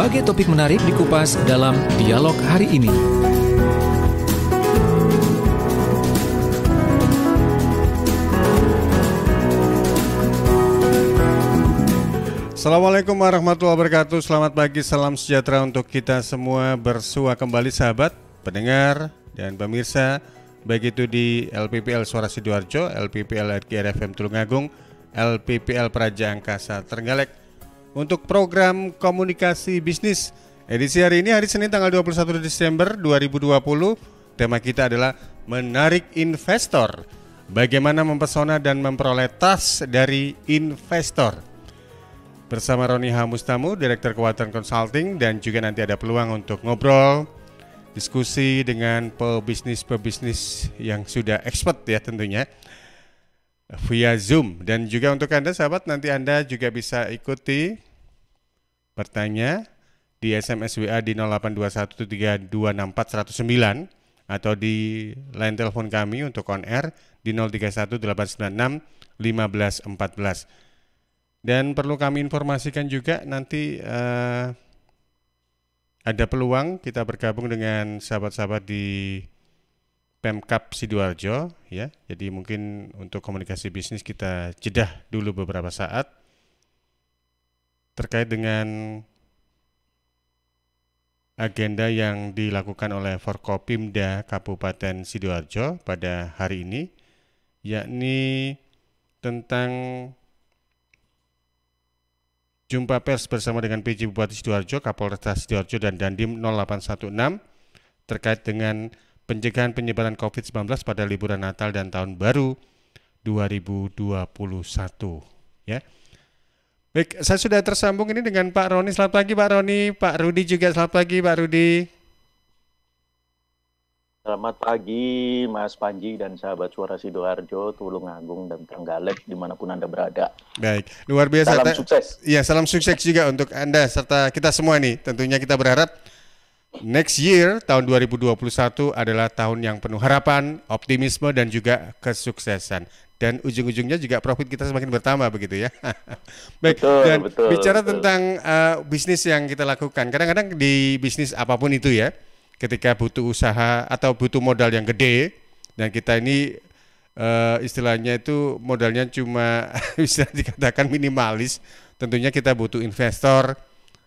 Berbagai topik menarik dikupas dalam dialog hari ini. Assalamualaikum warahmatullahi wabarakatuh. Selamat pagi, salam sejahtera untuk kita semua. Bersua kembali sahabat, pendengar dan pemirsa baik itu di LPPL Suara Sidoarjo, LPPL RGRFM Tulungagung, LPPL Praja Angkasa Trenggalek untuk program komunikasi bisnis. Edisi hari ini hari Senin tanggal 21 Desember 2020, tema kita adalah menarik investor. Bagaimana mempesona dan memperoleh tas dari investor. Bersama Roni Hamustamu, Direktur Kewatan Consulting dan juga nanti ada peluang untuk ngobrol, diskusi dengan pebisnis-pebisnis yang sudah expert ya tentunya via Zoom dan juga untuk Anda sahabat nanti Anda juga bisa ikuti bertanya di SMS WA di 0821326409 atau di line telepon kami untuk on air di 0318961514. Dan perlu kami informasikan juga nanti eh, ada peluang kita bergabung dengan sahabat-sahabat di Pemkap Sidoarjo ya. Jadi mungkin untuk komunikasi bisnis kita jedah dulu beberapa saat terkait dengan agenda yang dilakukan oleh Forkopimda Kabupaten Sidoarjo pada hari ini yakni tentang jumpa pers bersama dengan PJ Bupati Sidoarjo, Kapolres Sidoarjo dan Dandim 0816 terkait dengan pencegahan penyebaran COVID-19 pada liburan Natal dan Tahun Baru 2021 ya. Baik, saya sudah tersambung ini dengan Pak Roni. Selamat pagi Pak Roni, Pak Rudi juga selamat pagi Pak Rudi. Selamat pagi Mas Panji dan sahabat suara Sidoarjo, Tulungagung dan Trenggalek dimanapun Anda berada. Baik, luar biasa. Salam sukses. Iya, salam sukses juga untuk Anda serta kita semua nih. Tentunya kita berharap Next year, tahun 2021 adalah tahun yang penuh harapan, optimisme, dan juga kesuksesan. Dan ujung-ujungnya juga profit kita semakin bertambah begitu ya. Baik, betul, dan betul, bicara betul. tentang uh, bisnis yang kita lakukan. Kadang-kadang di bisnis apapun itu ya, ketika butuh usaha atau butuh modal yang gede, dan kita ini uh, istilahnya itu modalnya cuma bisa dikatakan minimalis, tentunya kita butuh investor,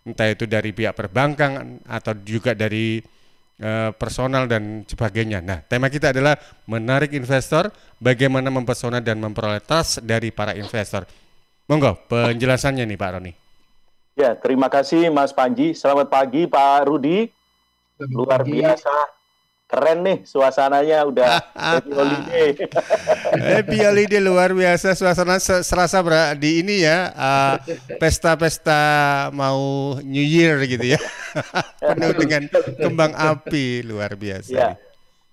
entah itu dari pihak perbankan atau juga dari eh, personal dan sebagainya. Nah, tema kita adalah menarik investor, bagaimana mempesona dan memperoleh trust dari para investor. Monggo penjelasannya nih Pak Roni. Ya, terima kasih Mas Panji. Selamat pagi Pak Rudi. Luar biasa keren nih suasananya udah happy holiday. happy holiday luar biasa suasana serasa beradik di ini ya ah, pesta-pesta uh, mau New Year gitu ya. Penuh dengan kembang api luar biasa. Ya.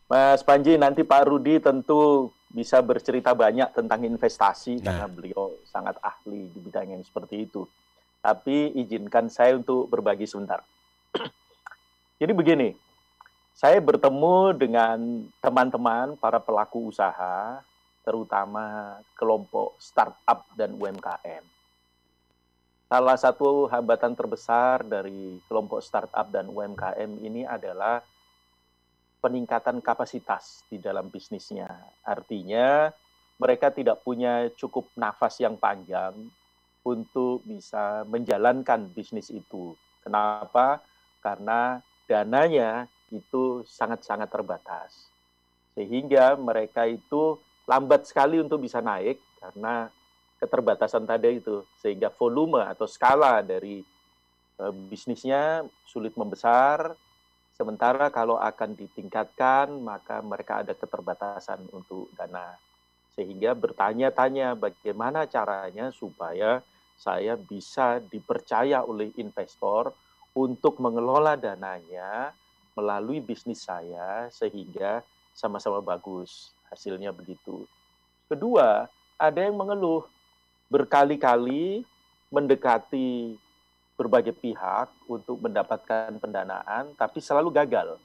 Mas Panji nanti Pak Rudi tentu bisa bercerita banyak tentang investasi nah. karena beliau sangat ahli di bidang yang seperti itu. Tapi izinkan saya untuk berbagi sebentar. Jadi begini, saya bertemu dengan teman-teman para pelaku usaha, terutama kelompok startup dan UMKM. Salah satu hambatan terbesar dari kelompok startup dan UMKM ini adalah peningkatan kapasitas di dalam bisnisnya. Artinya, mereka tidak punya cukup nafas yang panjang untuk bisa menjalankan bisnis itu. Kenapa? Karena dananya itu sangat-sangat terbatas. Sehingga mereka itu lambat sekali untuk bisa naik karena keterbatasan tadi itu. Sehingga volume atau skala dari e, bisnisnya sulit membesar. Sementara kalau akan ditingkatkan, maka mereka ada keterbatasan untuk dana. Sehingga bertanya-tanya bagaimana caranya supaya saya bisa dipercaya oleh investor untuk mengelola dananya melalui bisnis saya sehingga sama-sama bagus hasilnya begitu. Kedua, ada yang mengeluh berkali-kali mendekati berbagai pihak untuk mendapatkan pendanaan, tapi selalu gagal.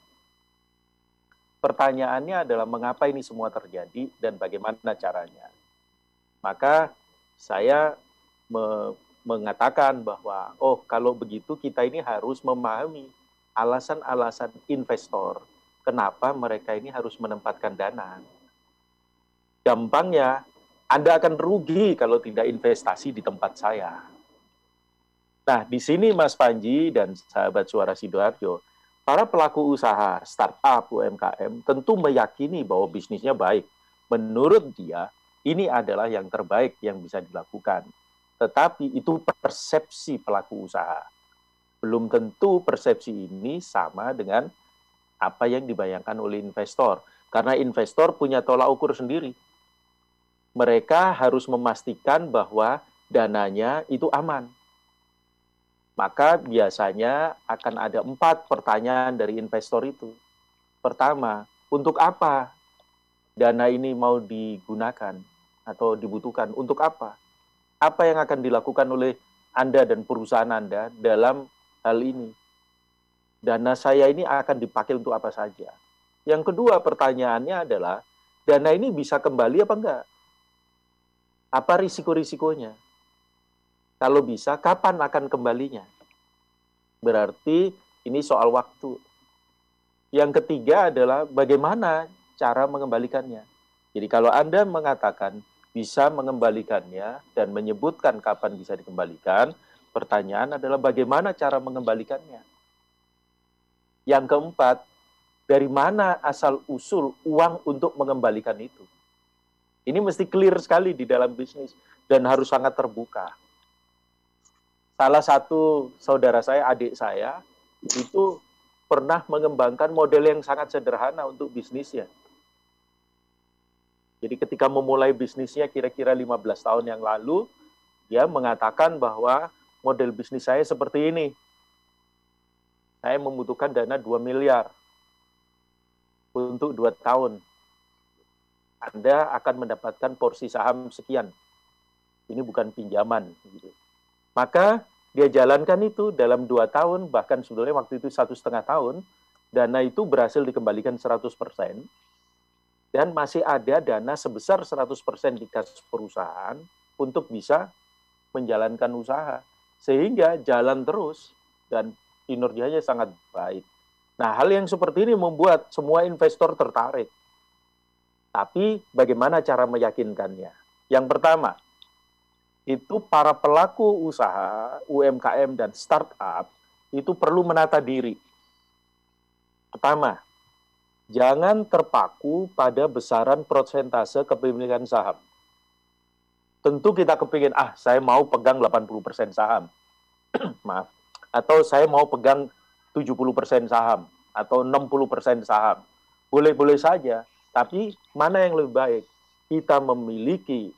Pertanyaannya adalah mengapa ini semua terjadi dan bagaimana caranya. Maka saya me mengatakan bahwa, oh kalau begitu kita ini harus memahami alasan-alasan investor kenapa mereka ini harus menempatkan dana. Gampangnya, Anda akan rugi kalau tidak investasi di tempat saya. Nah, di sini Mas Panji dan sahabat suara Sidoarjo, para pelaku usaha, startup, UMKM tentu meyakini bahwa bisnisnya baik. Menurut dia, ini adalah yang terbaik yang bisa dilakukan. Tetapi itu persepsi pelaku usaha belum tentu persepsi ini sama dengan apa yang dibayangkan oleh investor. Karena investor punya tolak ukur sendiri. Mereka harus memastikan bahwa dananya itu aman. Maka biasanya akan ada empat pertanyaan dari investor itu. Pertama, untuk apa dana ini mau digunakan atau dibutuhkan? Untuk apa? Apa yang akan dilakukan oleh Anda dan perusahaan Anda dalam hal ini. Dana saya ini akan dipakai untuk apa saja. Yang kedua pertanyaannya adalah, dana ini bisa kembali apa enggak? Apa risiko-risikonya? Kalau bisa, kapan akan kembalinya? Berarti ini soal waktu. Yang ketiga adalah bagaimana cara mengembalikannya. Jadi kalau Anda mengatakan bisa mengembalikannya dan menyebutkan kapan bisa dikembalikan, Pertanyaan adalah bagaimana cara mengembalikannya. Yang keempat, dari mana asal usul uang untuk mengembalikan itu? Ini mesti clear sekali di dalam bisnis dan harus sangat terbuka. Salah satu saudara saya, adik saya, itu pernah mengembangkan model yang sangat sederhana untuk bisnisnya. Jadi ketika memulai bisnisnya kira-kira 15 tahun yang lalu, dia mengatakan bahwa model bisnis saya seperti ini. Saya membutuhkan dana 2 miliar untuk dua tahun. Anda akan mendapatkan porsi saham sekian. Ini bukan pinjaman. Gitu. Maka dia jalankan itu dalam dua tahun, bahkan sebetulnya waktu itu satu setengah tahun, dana itu berhasil dikembalikan 100 dan masih ada dana sebesar 100 persen di kas perusahaan untuk bisa menjalankan usaha sehingga jalan terus dan kinerjanya sangat baik. Nah, hal yang seperti ini membuat semua investor tertarik. Tapi bagaimana cara meyakinkannya? Yang pertama, itu para pelaku usaha UMKM dan startup itu perlu menata diri. Pertama, jangan terpaku pada besaran persentase kepemilikan saham tentu kita kepingin ah saya mau pegang 80% saham maaf atau saya mau pegang 70% saham atau 60% saham boleh-boleh saja tapi mana yang lebih baik kita memiliki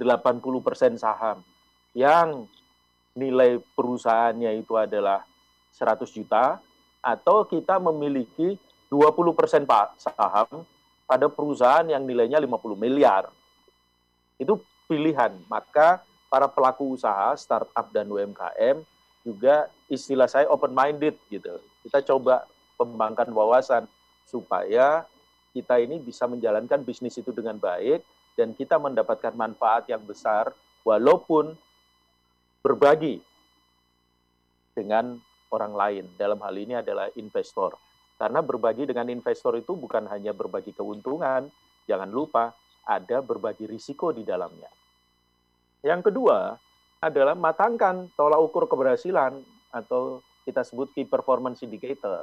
80% saham yang nilai perusahaannya itu adalah 100 juta atau kita memiliki 20% saham pada perusahaan yang nilainya 50 miliar itu pilihan. Maka para pelaku usaha, startup dan UMKM juga istilah saya open minded gitu. Kita coba pembangkan wawasan supaya kita ini bisa menjalankan bisnis itu dengan baik dan kita mendapatkan manfaat yang besar walaupun berbagi dengan orang lain. Dalam hal ini adalah investor. Karena berbagi dengan investor itu bukan hanya berbagi keuntungan, jangan lupa ada berbagai risiko di dalamnya. Yang kedua adalah matangkan tolak ukur keberhasilan atau kita sebut key performance indicator.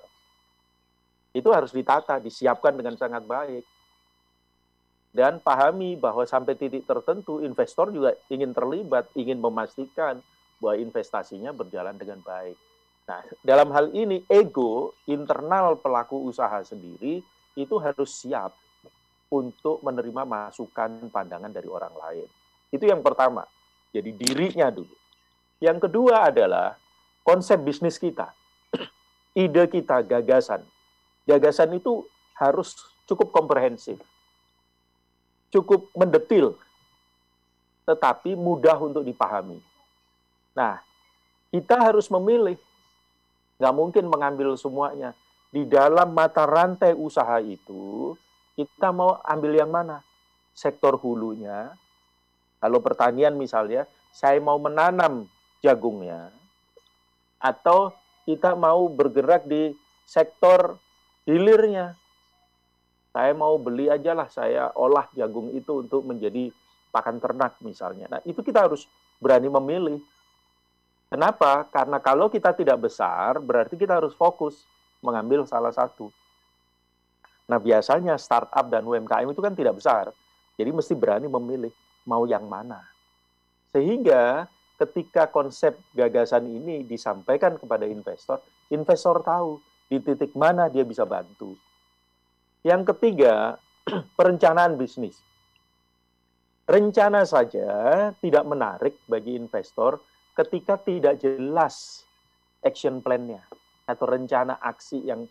Itu harus ditata, disiapkan dengan sangat baik. Dan pahami bahwa sampai titik tertentu investor juga ingin terlibat, ingin memastikan bahwa investasinya berjalan dengan baik. Nah, dalam hal ini ego internal pelaku usaha sendiri itu harus siap untuk menerima masukan pandangan dari orang lain. Itu yang pertama. Jadi dirinya dulu. Yang kedua adalah konsep bisnis kita. Ide kita, gagasan. Gagasan itu harus cukup komprehensif. Cukup mendetil. Tetapi mudah untuk dipahami. Nah, kita harus memilih. Nggak mungkin mengambil semuanya. Di dalam mata rantai usaha itu, kita mau ambil yang mana? Sektor hulunya. Kalau pertanian misalnya, saya mau menanam jagungnya atau kita mau bergerak di sektor hilirnya. Saya mau beli aja lah saya olah jagung itu untuk menjadi pakan ternak misalnya. Nah, itu kita harus berani memilih. Kenapa? Karena kalau kita tidak besar, berarti kita harus fokus mengambil salah satu. Nah biasanya startup dan UMKM itu kan tidak besar, jadi mesti berani memilih mau yang mana. Sehingga ketika konsep gagasan ini disampaikan kepada investor, investor tahu di titik mana dia bisa bantu. Yang ketiga, perencanaan bisnis. Rencana saja tidak menarik bagi investor ketika tidak jelas action plan-nya atau rencana aksi yang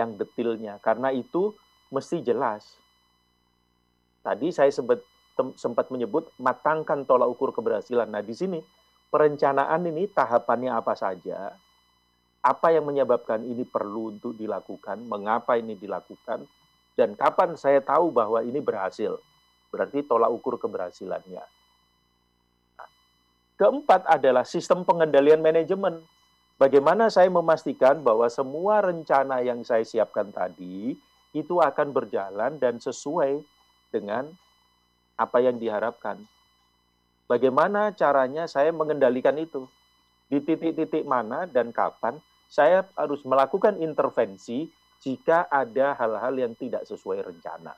yang detailnya. karena itu mesti jelas. Tadi saya sempat sempat menyebut matangkan tolak ukur keberhasilan. Nah, di sini perencanaan ini tahapannya apa saja? Apa yang menyebabkan ini perlu untuk dilakukan? Mengapa ini dilakukan? Dan kapan saya tahu bahwa ini berhasil? Berarti tolak ukur keberhasilannya. Nah, keempat adalah sistem pengendalian manajemen. Bagaimana saya memastikan bahwa semua rencana yang saya siapkan tadi itu akan berjalan dan sesuai dengan apa yang diharapkan. Bagaimana caranya saya mengendalikan itu? Di titik-titik mana dan kapan saya harus melakukan intervensi jika ada hal-hal yang tidak sesuai rencana.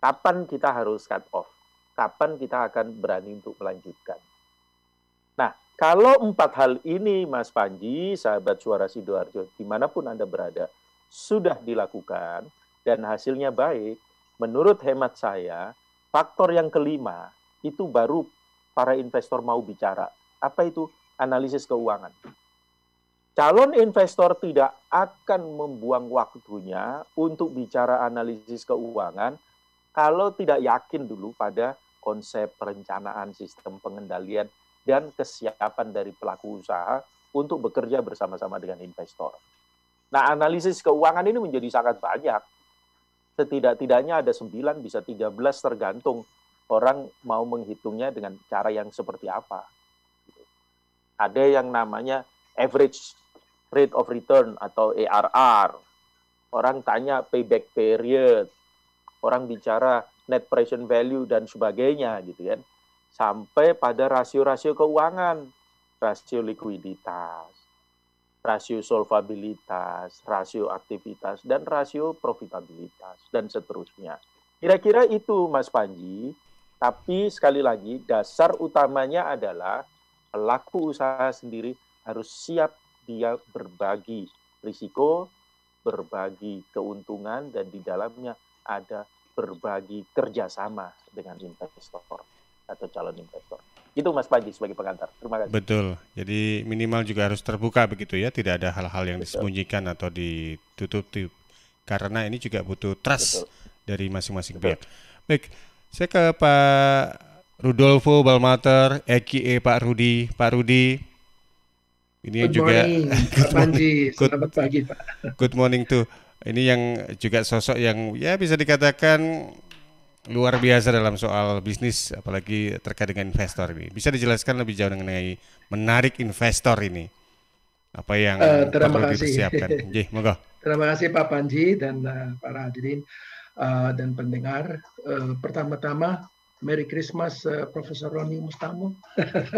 Kapan kita harus cut off? Kapan kita akan berani untuk melanjutkan? Nah, kalau empat hal ini, Mas Panji, sahabat suara Sidoarjo, dimanapun Anda berada, sudah dilakukan dan hasilnya baik, menurut hemat saya, faktor yang kelima itu baru para investor mau bicara. Apa itu? Analisis keuangan. Calon investor tidak akan membuang waktunya untuk bicara analisis keuangan kalau tidak yakin dulu pada konsep perencanaan sistem pengendalian dan kesiapan dari pelaku usaha untuk bekerja bersama-sama dengan investor. Nah, analisis keuangan ini menjadi sangat banyak. Setidak-tidaknya ada 9, bisa 13 tergantung orang mau menghitungnya dengan cara yang seperti apa. Ada yang namanya average rate of return atau ARR. Orang tanya payback period. Orang bicara net present value dan sebagainya gitu kan. Ya sampai pada rasio-rasio keuangan, rasio likuiditas, rasio solvabilitas, rasio aktivitas, dan rasio profitabilitas, dan seterusnya. Kira-kira itu, Mas Panji. Tapi sekali lagi, dasar utamanya adalah pelaku usaha sendiri harus siap dia berbagi risiko, berbagi keuntungan, dan di dalamnya ada berbagi kerjasama dengan investor atau calon investor. Itu Mas Panji sebagai pengantar. Terima kasih. Betul. Jadi minimal juga harus terbuka begitu ya, tidak ada hal-hal yang Betul. disembunyikan atau ditutup-tutup. Karena ini juga butuh trust Betul. dari masing-masing pihak. Baik, saya ke Pak Rudolfo Balmater, EKE Pak Rudi. Pak Rudi, ini good juga morning, good morning, Panji. Good, Selamat pagi, Pak. Good morning tuh. Ini yang juga sosok yang ya bisa dikatakan luar biasa dalam soal bisnis apalagi terkait dengan investor ini. Bisa dijelaskan lebih jauh mengenai menarik investor ini. Apa yang uh, perlu kasih. dipersiapkan? Jih, moga. Terima kasih Pak Panji dan uh, eh, para hadirin uh, eh, dan pendengar. Uh, pertama-tama Merry Christmas uh, Profesor Roni Mustamu.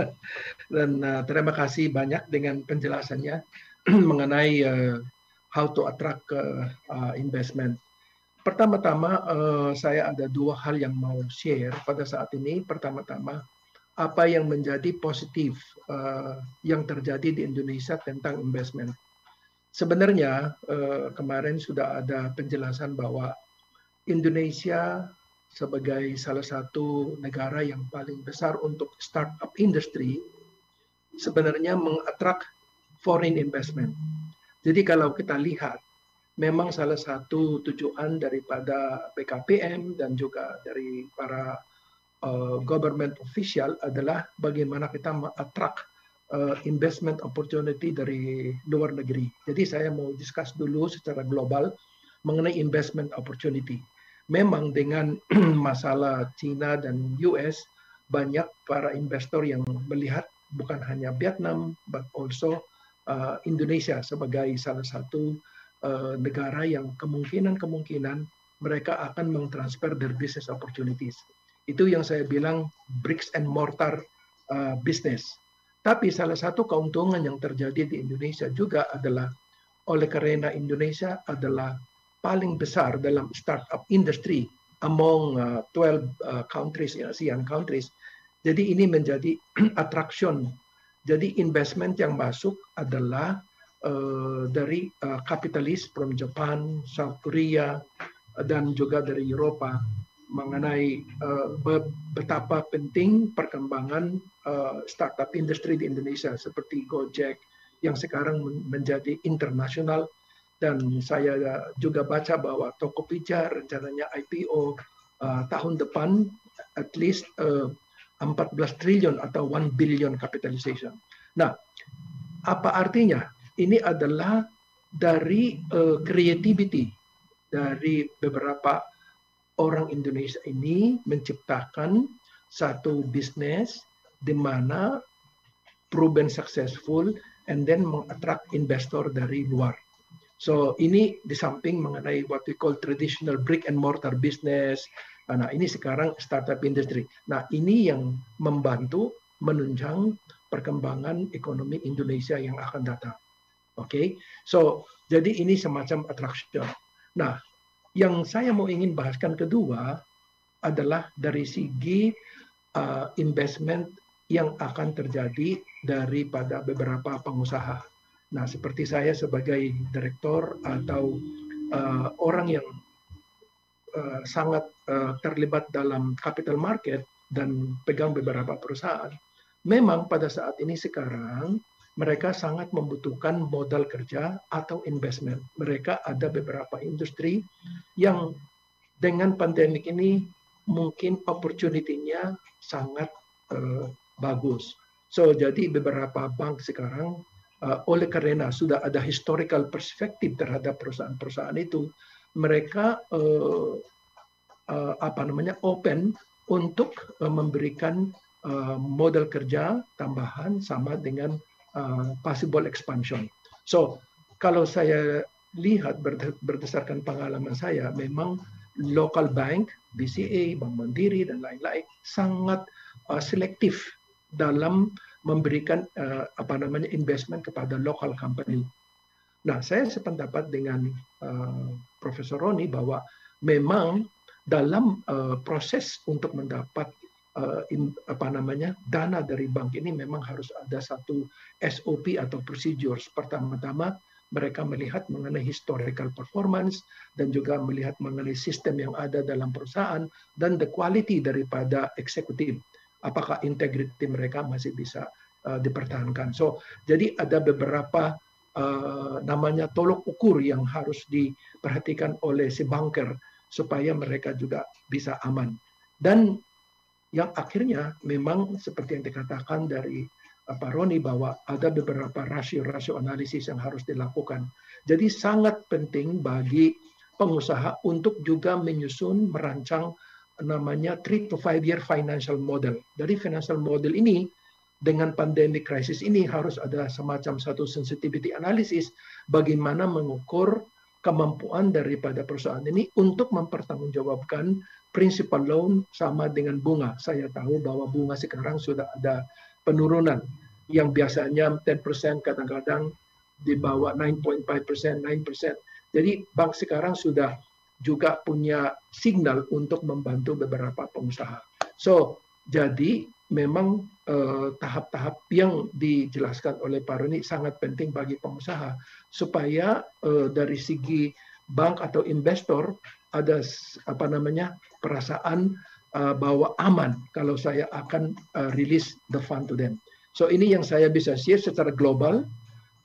dan uh, terima kasih banyak dengan penjelasannya mengenai uh, how to attract uh, uh, investment Pertama-tama eh, saya ada dua hal yang mau share pada saat ini. Pertama-tama apa yang menjadi positif eh, yang terjadi di Indonesia tentang investment. Sebenarnya eh, kemarin sudah ada penjelasan bahwa Indonesia sebagai salah satu negara yang paling besar untuk startup industry sebenarnya mengattract foreign investment. Jadi kalau kita lihat memang salah satu tujuan daripada PKPM dan juga dari para uh, government official adalah bagaimana kita attract uh, eh, investment opportunity dari luar negeri. Jadi saya mau discuss dulu secara global mengenai investment opportunity. Memang dengan masalah China dan US banyak para investor yang melihat bukan hanya Vietnam but also uh, Indonesia sebagai salah satu Eh, negara yang kemungkinan-kemungkinan mereka akan mentransfer their business opportunities. Itu yang saya bilang bricks and mortar eh, business. Tapi salah satu keuntungan yang terjadi di Indonesia juga adalah oleh karena Indonesia adalah paling besar dalam startup industry among uh, eh, 12 countries in ASEAN countries. Jadi ini menjadi attraction. Jadi investment yang masuk adalah Eh, dari eh, kapitalis from Japan, South Korea, dan juga dari Eropa mengenai eh, betapa penting perkembangan startup industri di Indonesia seperti Gojek yang sekarang menjadi internasional dan saya juga baca bahwa Tokopedia rencananya IPO uh, tahun depan at least uh, 14 triliun atau 1 billion capitalization. Nah, apa artinya ini adalah dari uh, creativity dari beberapa orang Indonesia ini menciptakan satu bisnis di mana proven successful and then mengattract investor dari luar. So ini di samping mengenai what we call traditional brick and mortar business. Ah, nah ini sekarang startup industry. Nah ini yang membantu menunjang perkembangan ekonomi Indonesia yang akan datang. Oke, okay? so jadi ini semacam attraction. Nah, yang saya mau ingin bahaskan kedua adalah dari segi uh, investment yang akan terjadi daripada beberapa pengusaha. Nah, seperti saya sebagai direktur atau uh, orang yang uh, sangat uh, terlibat dalam capital market dan pegang beberapa perusahaan, memang pada saat ini sekarang mereka sangat membutuhkan modal kerja atau investment. Mereka ada beberapa industri yang dengan pandemik ini mungkin opportunity-nya sangat uh, bagus. So jadi beberapa bank sekarang uh, oleh karena sudah ada historical perspective terhadap perusahaan-perusahaan itu, mereka uh, uh, apa namanya open untuk uh, memberikan uh, modal kerja tambahan sama dengan uh, possible expansion. So kalau saya lihat berdasarkan pengalaman saya, memang local bank, BCA, Bank Mandiri dan lain-lain sangat uh, selektif dalam memberikan uh, apa namanya investment kepada local company. Nah, saya sependapat dengan uh, Profesor Roni bahwa memang dalam uh, proses untuk mendapat Eh, apa namanya dana dari bank ini memang harus ada satu SOP atau procedures Pertama-tama mereka melihat mengenai historical performance dan juga melihat mengenai sistem yang ada dalam perusahaan dan the quality daripada eksekutif. Apakah integrity mereka masih bisa uh, dipertahankan. So, jadi ada beberapa uh, namanya tolok ukur yang harus diperhatikan oleh si banker supaya mereka juga bisa aman. Dan yang akhirnya memang seperti yang dikatakan dari Pak Roni bahwa ada beberapa rasio-rasio analisis yang harus dilakukan. Jadi sangat penting bagi pengusaha untuk juga menyusun, merancang namanya 3 to 5 year financial model. Dari financial model ini dengan pandemi krisis ini harus ada semacam satu sensitivity analysis bagaimana mengukur kemampuan daripada perusahaan ini untuk mempertanggungjawabkan principal loan sama dengan bunga. Saya tahu bahwa bunga sekarang sudah ada penurunan yang biasanya 10% kadang-kadang di bawah 9.5%, 9%. Jadi bank sekarang sudah juga punya signal untuk membantu beberapa pengusaha. So, jadi memang eh, tahap-tahap eh, yang dijelaskan oleh Pak Roni sangat penting bagi pengusaha supaya eh, dari segi bank atau investor ada apa namanya perasaan uh, bahwa aman kalau saya akan uh, eh, rilis the fund to them. So ini yang saya bisa share secara global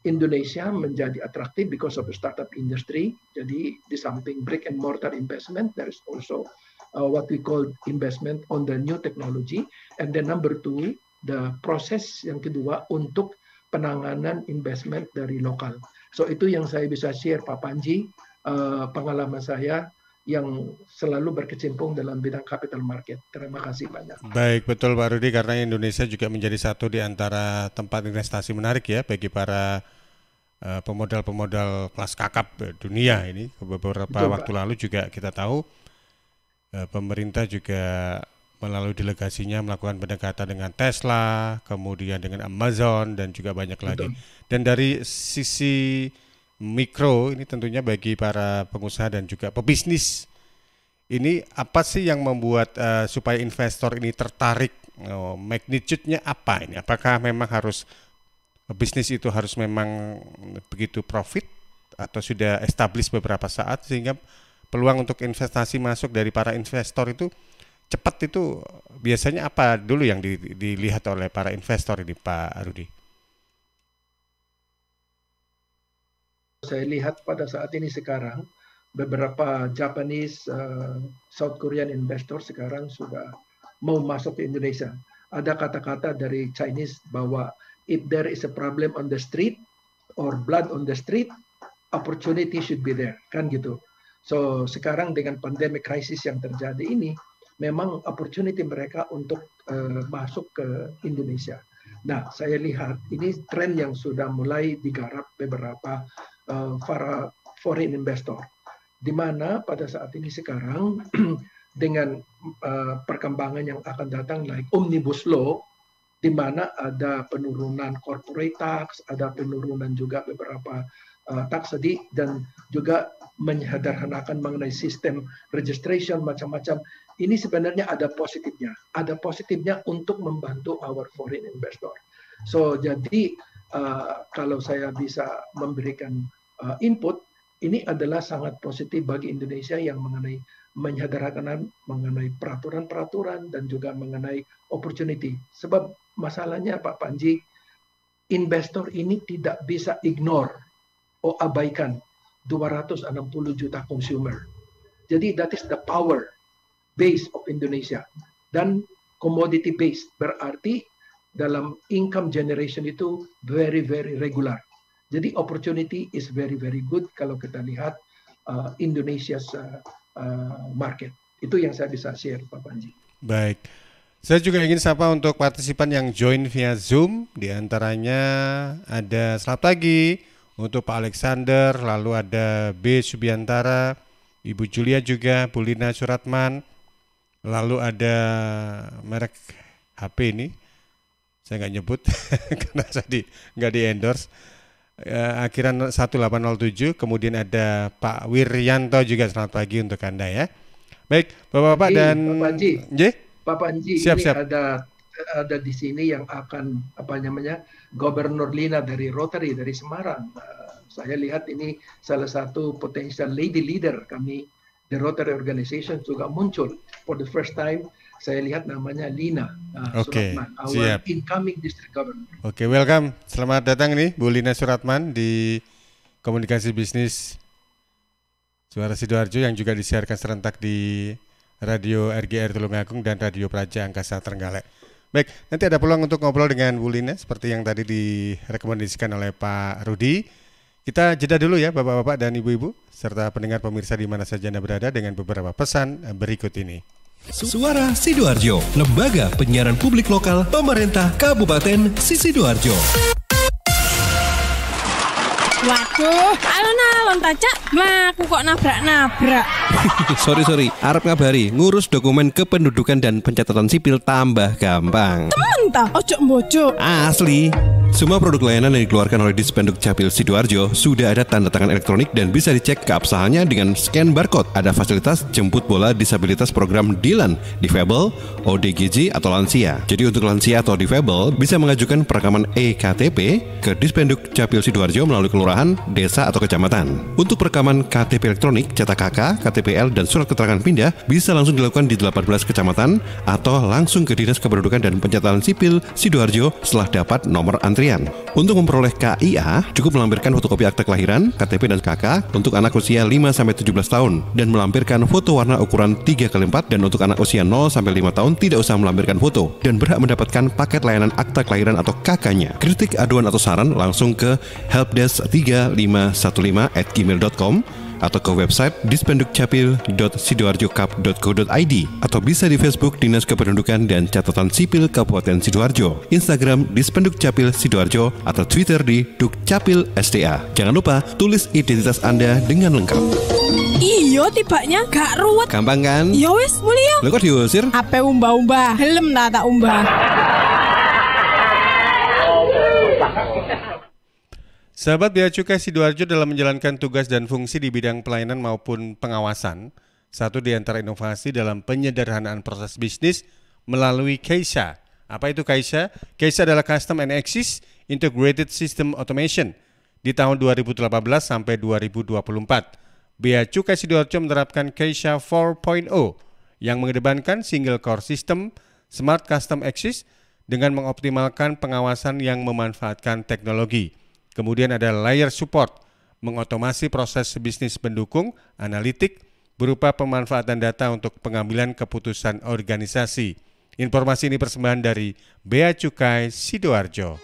Indonesia menjadi atraktif because of startup industry. Jadi di samping brick and mortar investment, there is also uh, what we call investment on the new technology. And then number two, the process yang kedua untuk penanganan investment dari lokal. So itu yang saya bisa share Pak Panji uh, pengalaman saya yang selalu berkecimpung dalam bidang capital market. Terima kasih banyak. Baik, betul Pak Rudi karena Indonesia juga menjadi satu di antara tempat investasi menarik ya bagi para uh, pemodal-pemodal kelas kakap dunia ini. Beberapa betul, waktu Pak. lalu juga kita tahu uh, pemerintah juga melalui delegasinya melakukan pendekatan dengan Tesla, kemudian dengan Amazon dan juga banyak betul. lagi. Dan dari sisi mikro ini tentunya bagi para pengusaha dan juga pebisnis ini apa sih yang membuat uh, supaya investor ini tertarik oh, magnitude-nya apa ini apakah memang harus bisnis itu harus memang begitu profit atau sudah establish beberapa saat sehingga peluang untuk investasi masuk dari para investor itu cepat itu biasanya apa dulu yang dilihat oleh para investor ini Pak Rudi? saya lihat pada saat ini sekarang beberapa Japanese uh, South Korean investor sekarang sudah mau masuk ke Indonesia. Ada kata-kata dari Chinese bahwa if there is a problem on the street or blood on the street, opportunity should be there, kan gitu. So sekarang dengan pandemic crisis yang terjadi ini, memang opportunity mereka untuk uh, masuk ke Indonesia. Nah, saya lihat ini tren yang sudah mulai digarap beberapa Eh, para foreign investor. Di mana pada saat ini sekarang dengan eh, perkembangan yang akan datang like omnibus law di mana ada penurunan corporate tax, ada penurunan juga beberapa uh, tax tadi dan juga menyederhanakan mengenai sistem registration macam-macam. Ini sebenarnya ada positifnya, ada positifnya untuk membantu our foreign investor. So jadi uh, kalau saya bisa memberikan Uh, input ini adalah sangat positif bagi Indonesia yang mengenai menyadarkan mengenai peraturan-peraturan dan juga mengenai opportunity. Sebab masalahnya Pak Panji, investor ini tidak bisa ignore atau abaikan 260 juta consumer. Jadi that is the power base of Indonesia dan commodity base berarti dalam income generation itu very very regular jadi opportunity is very very good kalau kita lihat uh, Indonesia's uh, uh, market. Itu yang saya bisa share Pak Panji. Baik. Saya juga ingin sapa untuk partisipan yang join via Zoom, di antaranya ada selamat pagi untuk Pak Alexander, lalu ada B Subiantara, Ibu Julia juga, Bulina Suratman, lalu ada merek HP ini, saya nggak nyebut karena tadi nggak di endorse uh, akhiran 1807 kemudian ada Pak Wiryanto juga selamat pagi untuk Anda ya. Baik, Bapak-bapak iya, dan Pak Panji. Pak siap, ini siap. ada ada di sini yang akan apa namanya Gubernur Lina dari Rotary dari Semarang. Uh, saya lihat ini salah satu potensial lady leader kami the Rotary organization juga muncul for the first time saya lihat namanya Lina uh, okay. Suratman, our Siap. incoming district governor. Oke, okay, welcome. Selamat datang nih Bu Lina Suratman di Komunikasi Bisnis Suara Sidoarjo yang juga disiarkan serentak di Radio RGR Tulungagung dan Radio Praja Angkasa Trenggalek. Baik, nanti ada peluang untuk ngobrol dengan Bu Lina seperti yang tadi direkomendasikan oleh Pak Rudi. Kita jeda dulu ya Bapak-bapak dan Ibu-ibu serta pendengar pemirsa di mana saja Anda berada dengan beberapa pesan eh, berikut ini. Suara Sidoarjo, lembaga penyiaran publik lokal pemerintah Kabupaten Sidoarjo. Waduh, alon-alon tajak, aku kok nabrak-nabrak. sorry sorry, Arab ngabari ngurus dokumen kependudukan dan pencatatan sipil tambah gampang. Temen ta, ojo mojo. Asli. Semua produk layanan yang dikeluarkan oleh Dispenduk Capil Sidoarjo sudah ada tanda tangan elektronik dan bisa dicek keabsahannya dengan scan barcode. Ada fasilitas jemput bola disabilitas program Dilan, Difabel, ODGJ atau lansia. Jadi untuk lansia atau difabel bisa mengajukan perekaman eKTP ke Dispenduk Capil Sidoarjo melalui kelurahan, desa atau kecamatan. Untuk perekaman KTP elektronik, cetak KK, KTP KTPL dan surat keterangan pindah bisa langsung dilakukan di 18 kecamatan atau langsung ke Dinas Kependudukan dan Pencatatan Sipil Sidoarjo setelah dapat nomor antrian. Untuk memperoleh KIA, cukup melampirkan fotokopi akta kelahiran, KTP dan KK untuk anak usia 5-17 tahun dan melampirkan foto warna ukuran 3x4 dan untuk anak usia 0-5 tahun tidak usah melampirkan foto dan berhak mendapatkan paket layanan akta kelahiran atau KK-nya. Kritik, aduan atau saran langsung ke helpdesk 3515 at gmail.com atau ke website dispendukcapil.sidoarjokap.co.id atau bisa di Facebook Dinas Kependudukan dan Catatan Sipil Kabupaten Sidoarjo, Instagram Dispendukcapil Sidoarjo atau Twitter di Dukcapil SDA. Jangan lupa tulis identitas Anda dengan lengkap. Iyo tibaknya gak ruwet Gampang kan? Iyo wes mulia Lo diusir? Ape umba-umba Helm nata tak Sahabat Bea Cukai Sidoarjo dalam menjalankan tugas dan fungsi di bidang pelayanan maupun pengawasan, satu di antara inovasi dalam penyederhanaan proses bisnis melalui Keisha. Apa itu Keisha? Keisha adalah Custom and Access Integrated System Automation di tahun 2018 sampai 2024. Bea Cukai Sidoarjo menerapkan Keisha 4.0 yang mengedepankan single core system, smart custom access dengan mengoptimalkan pengawasan yang memanfaatkan teknologi. Kemudian ada layer support, mengotomasi proses bisnis pendukung, analitik, berupa pemanfaatan data untuk pengambilan keputusan organisasi. Informasi ini persembahan dari Bea Cukai Sidoarjo.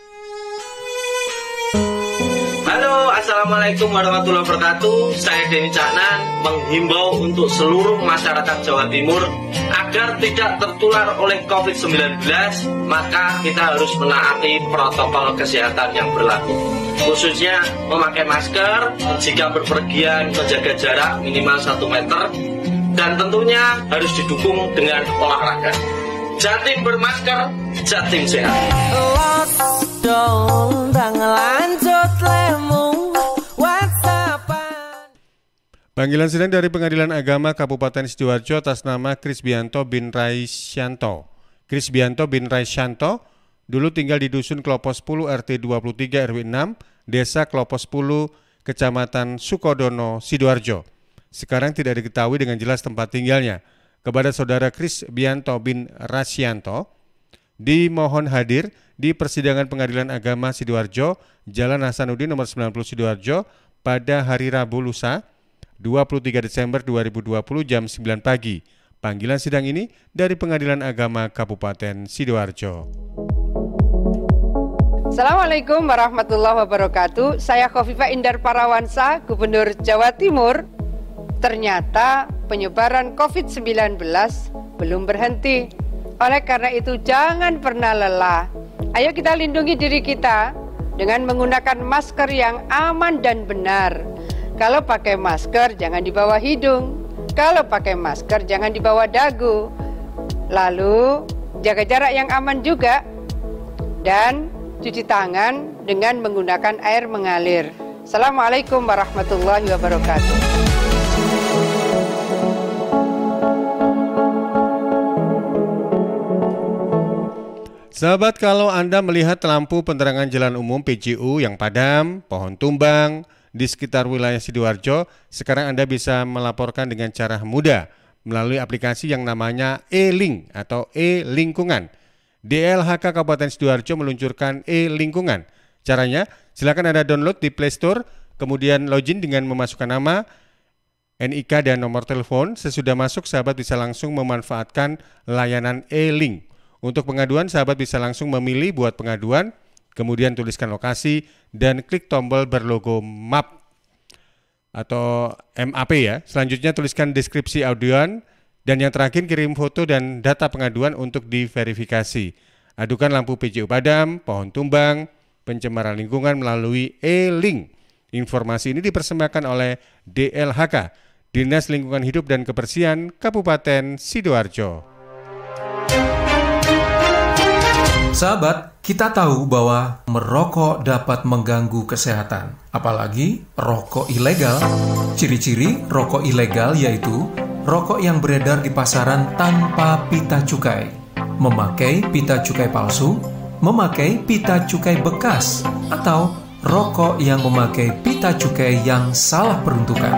Halo, Assalamualaikum warahmatullahi wabarakatuh. Saya Denny Caknan menghimbau untuk seluruh masyarakat Jawa Timur agar tidak tertular oleh COVID-19, maka kita harus menaati protokol kesehatan yang berlaku. Khususnya memakai masker, jika berpergian menjaga jarak minimal 1 meter, dan tentunya harus didukung dengan olahraga. Jatim bermasker, jatim sehat. lanjut lemu Panggilan sidang dari Pengadilan Agama Kabupaten Sidoarjo atas nama Krisbianto bin Raisyanto. Krisbianto bin Raisyanto dulu tinggal di Dusun Klopo 10 RT 23 RW 6, Desa Klopo 10, Kecamatan Sukodono, Sidoarjo. Sekarang tidak diketahui dengan jelas tempat tinggalnya. Kepada saudara Kris Bianto bin Rasyanto, dimohon hadir di persidangan Pengadilan Agama Sidoarjo, Jalan Hasanuddin nomor 90 Sidoarjo pada hari Rabu lusa 23 Desember 2020 jam 9 pagi. Panggilan sidang ini dari Pengadilan Agama Kabupaten Sidoarjo. Assalamualaikum warahmatullahi wabarakatuh. Saya Khofifa Indar Parawansa, Gubernur Jawa Timur. Ternyata penyebaran COVID-19 belum berhenti. Oleh karena itu jangan pernah lelah. Ayo kita lindungi diri kita dengan menggunakan masker yang aman dan benar kalau pakai masker jangan di bawah hidung. Kalau pakai masker jangan di bawah dagu. Lalu jaga jarak yang aman juga dan cuci tangan dengan menggunakan air mengalir. Assalamualaikum warahmatullahi wabarakatuh. Sahabat, kalau Anda melihat lampu penerangan jalan umum PJU yang padam, pohon tumbang, di sekitar wilayah Sidoarjo, sekarang Anda bisa melaporkan dengan cara mudah melalui aplikasi yang namanya e-link atau e-lingkungan. DLHK Kabupaten Sidoarjo meluncurkan e-lingkungan. Caranya, silakan Anda download di Play Store, kemudian login dengan memasukkan nama, NIK dan nomor telepon. Sesudah masuk, sahabat bisa langsung memanfaatkan layanan e-link. Untuk pengaduan, sahabat bisa langsung memilih buat pengaduan, kemudian tuliskan lokasi dan klik tombol berlogo map atau MAP ya. Selanjutnya tuliskan deskripsi audioan dan yang terakhir kirim foto dan data pengaduan untuk diverifikasi. Adukan lampu PJU padam, pohon tumbang, pencemaran lingkungan melalui e-link. Informasi ini dipersembahkan oleh DLHK, Dinas Lingkungan Hidup dan Kebersihan Kabupaten Sidoarjo. Sahabat, kita tahu bahwa merokok dapat mengganggu kesehatan, apalagi rokok ilegal. Ciri-ciri rokok ilegal yaitu rokok yang beredar di pasaran tanpa pita cukai, memakai pita cukai palsu, memakai pita cukai bekas, atau rokok yang memakai pita cukai yang salah peruntukan.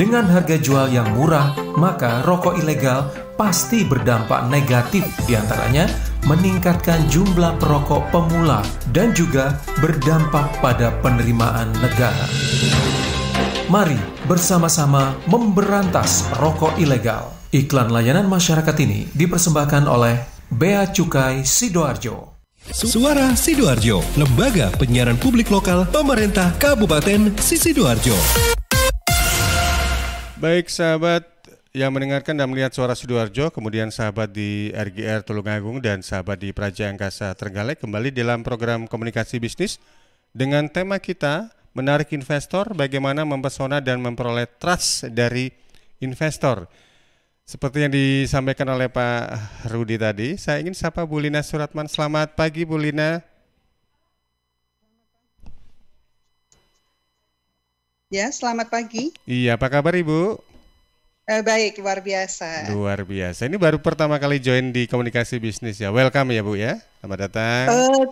Dengan harga jual yang murah, maka rokok ilegal pasti berdampak negatif diantaranya meningkatkan jumlah perokok pemula dan juga berdampak pada penerimaan negara. Mari bersama-sama memberantas rokok ilegal. Iklan layanan masyarakat ini dipersembahkan oleh Bea Cukai Sidoarjo. Suara Sidoarjo, lembaga penyiaran publik lokal pemerintah Kabupaten Sidoarjo. Baik sahabat yang mendengarkan dan melihat suara Sidoarjo, kemudian sahabat di RGR Tulungagung dan sahabat di Praja Angkasa tergalek kembali dalam program komunikasi bisnis dengan tema kita menarik investor bagaimana mempesona dan memperoleh trust dari investor. Seperti yang disampaikan oleh Pak Rudi tadi, saya ingin sapa Bu Lina Suratman. Selamat pagi Bu Lina. Ya, selamat pagi. Iya, apa kabar Ibu? Eh, baik, luar biasa. Luar biasa. Ini baru pertama kali join di komunikasi bisnis ya. Welcome ya Bu ya. Selamat datang. Uh,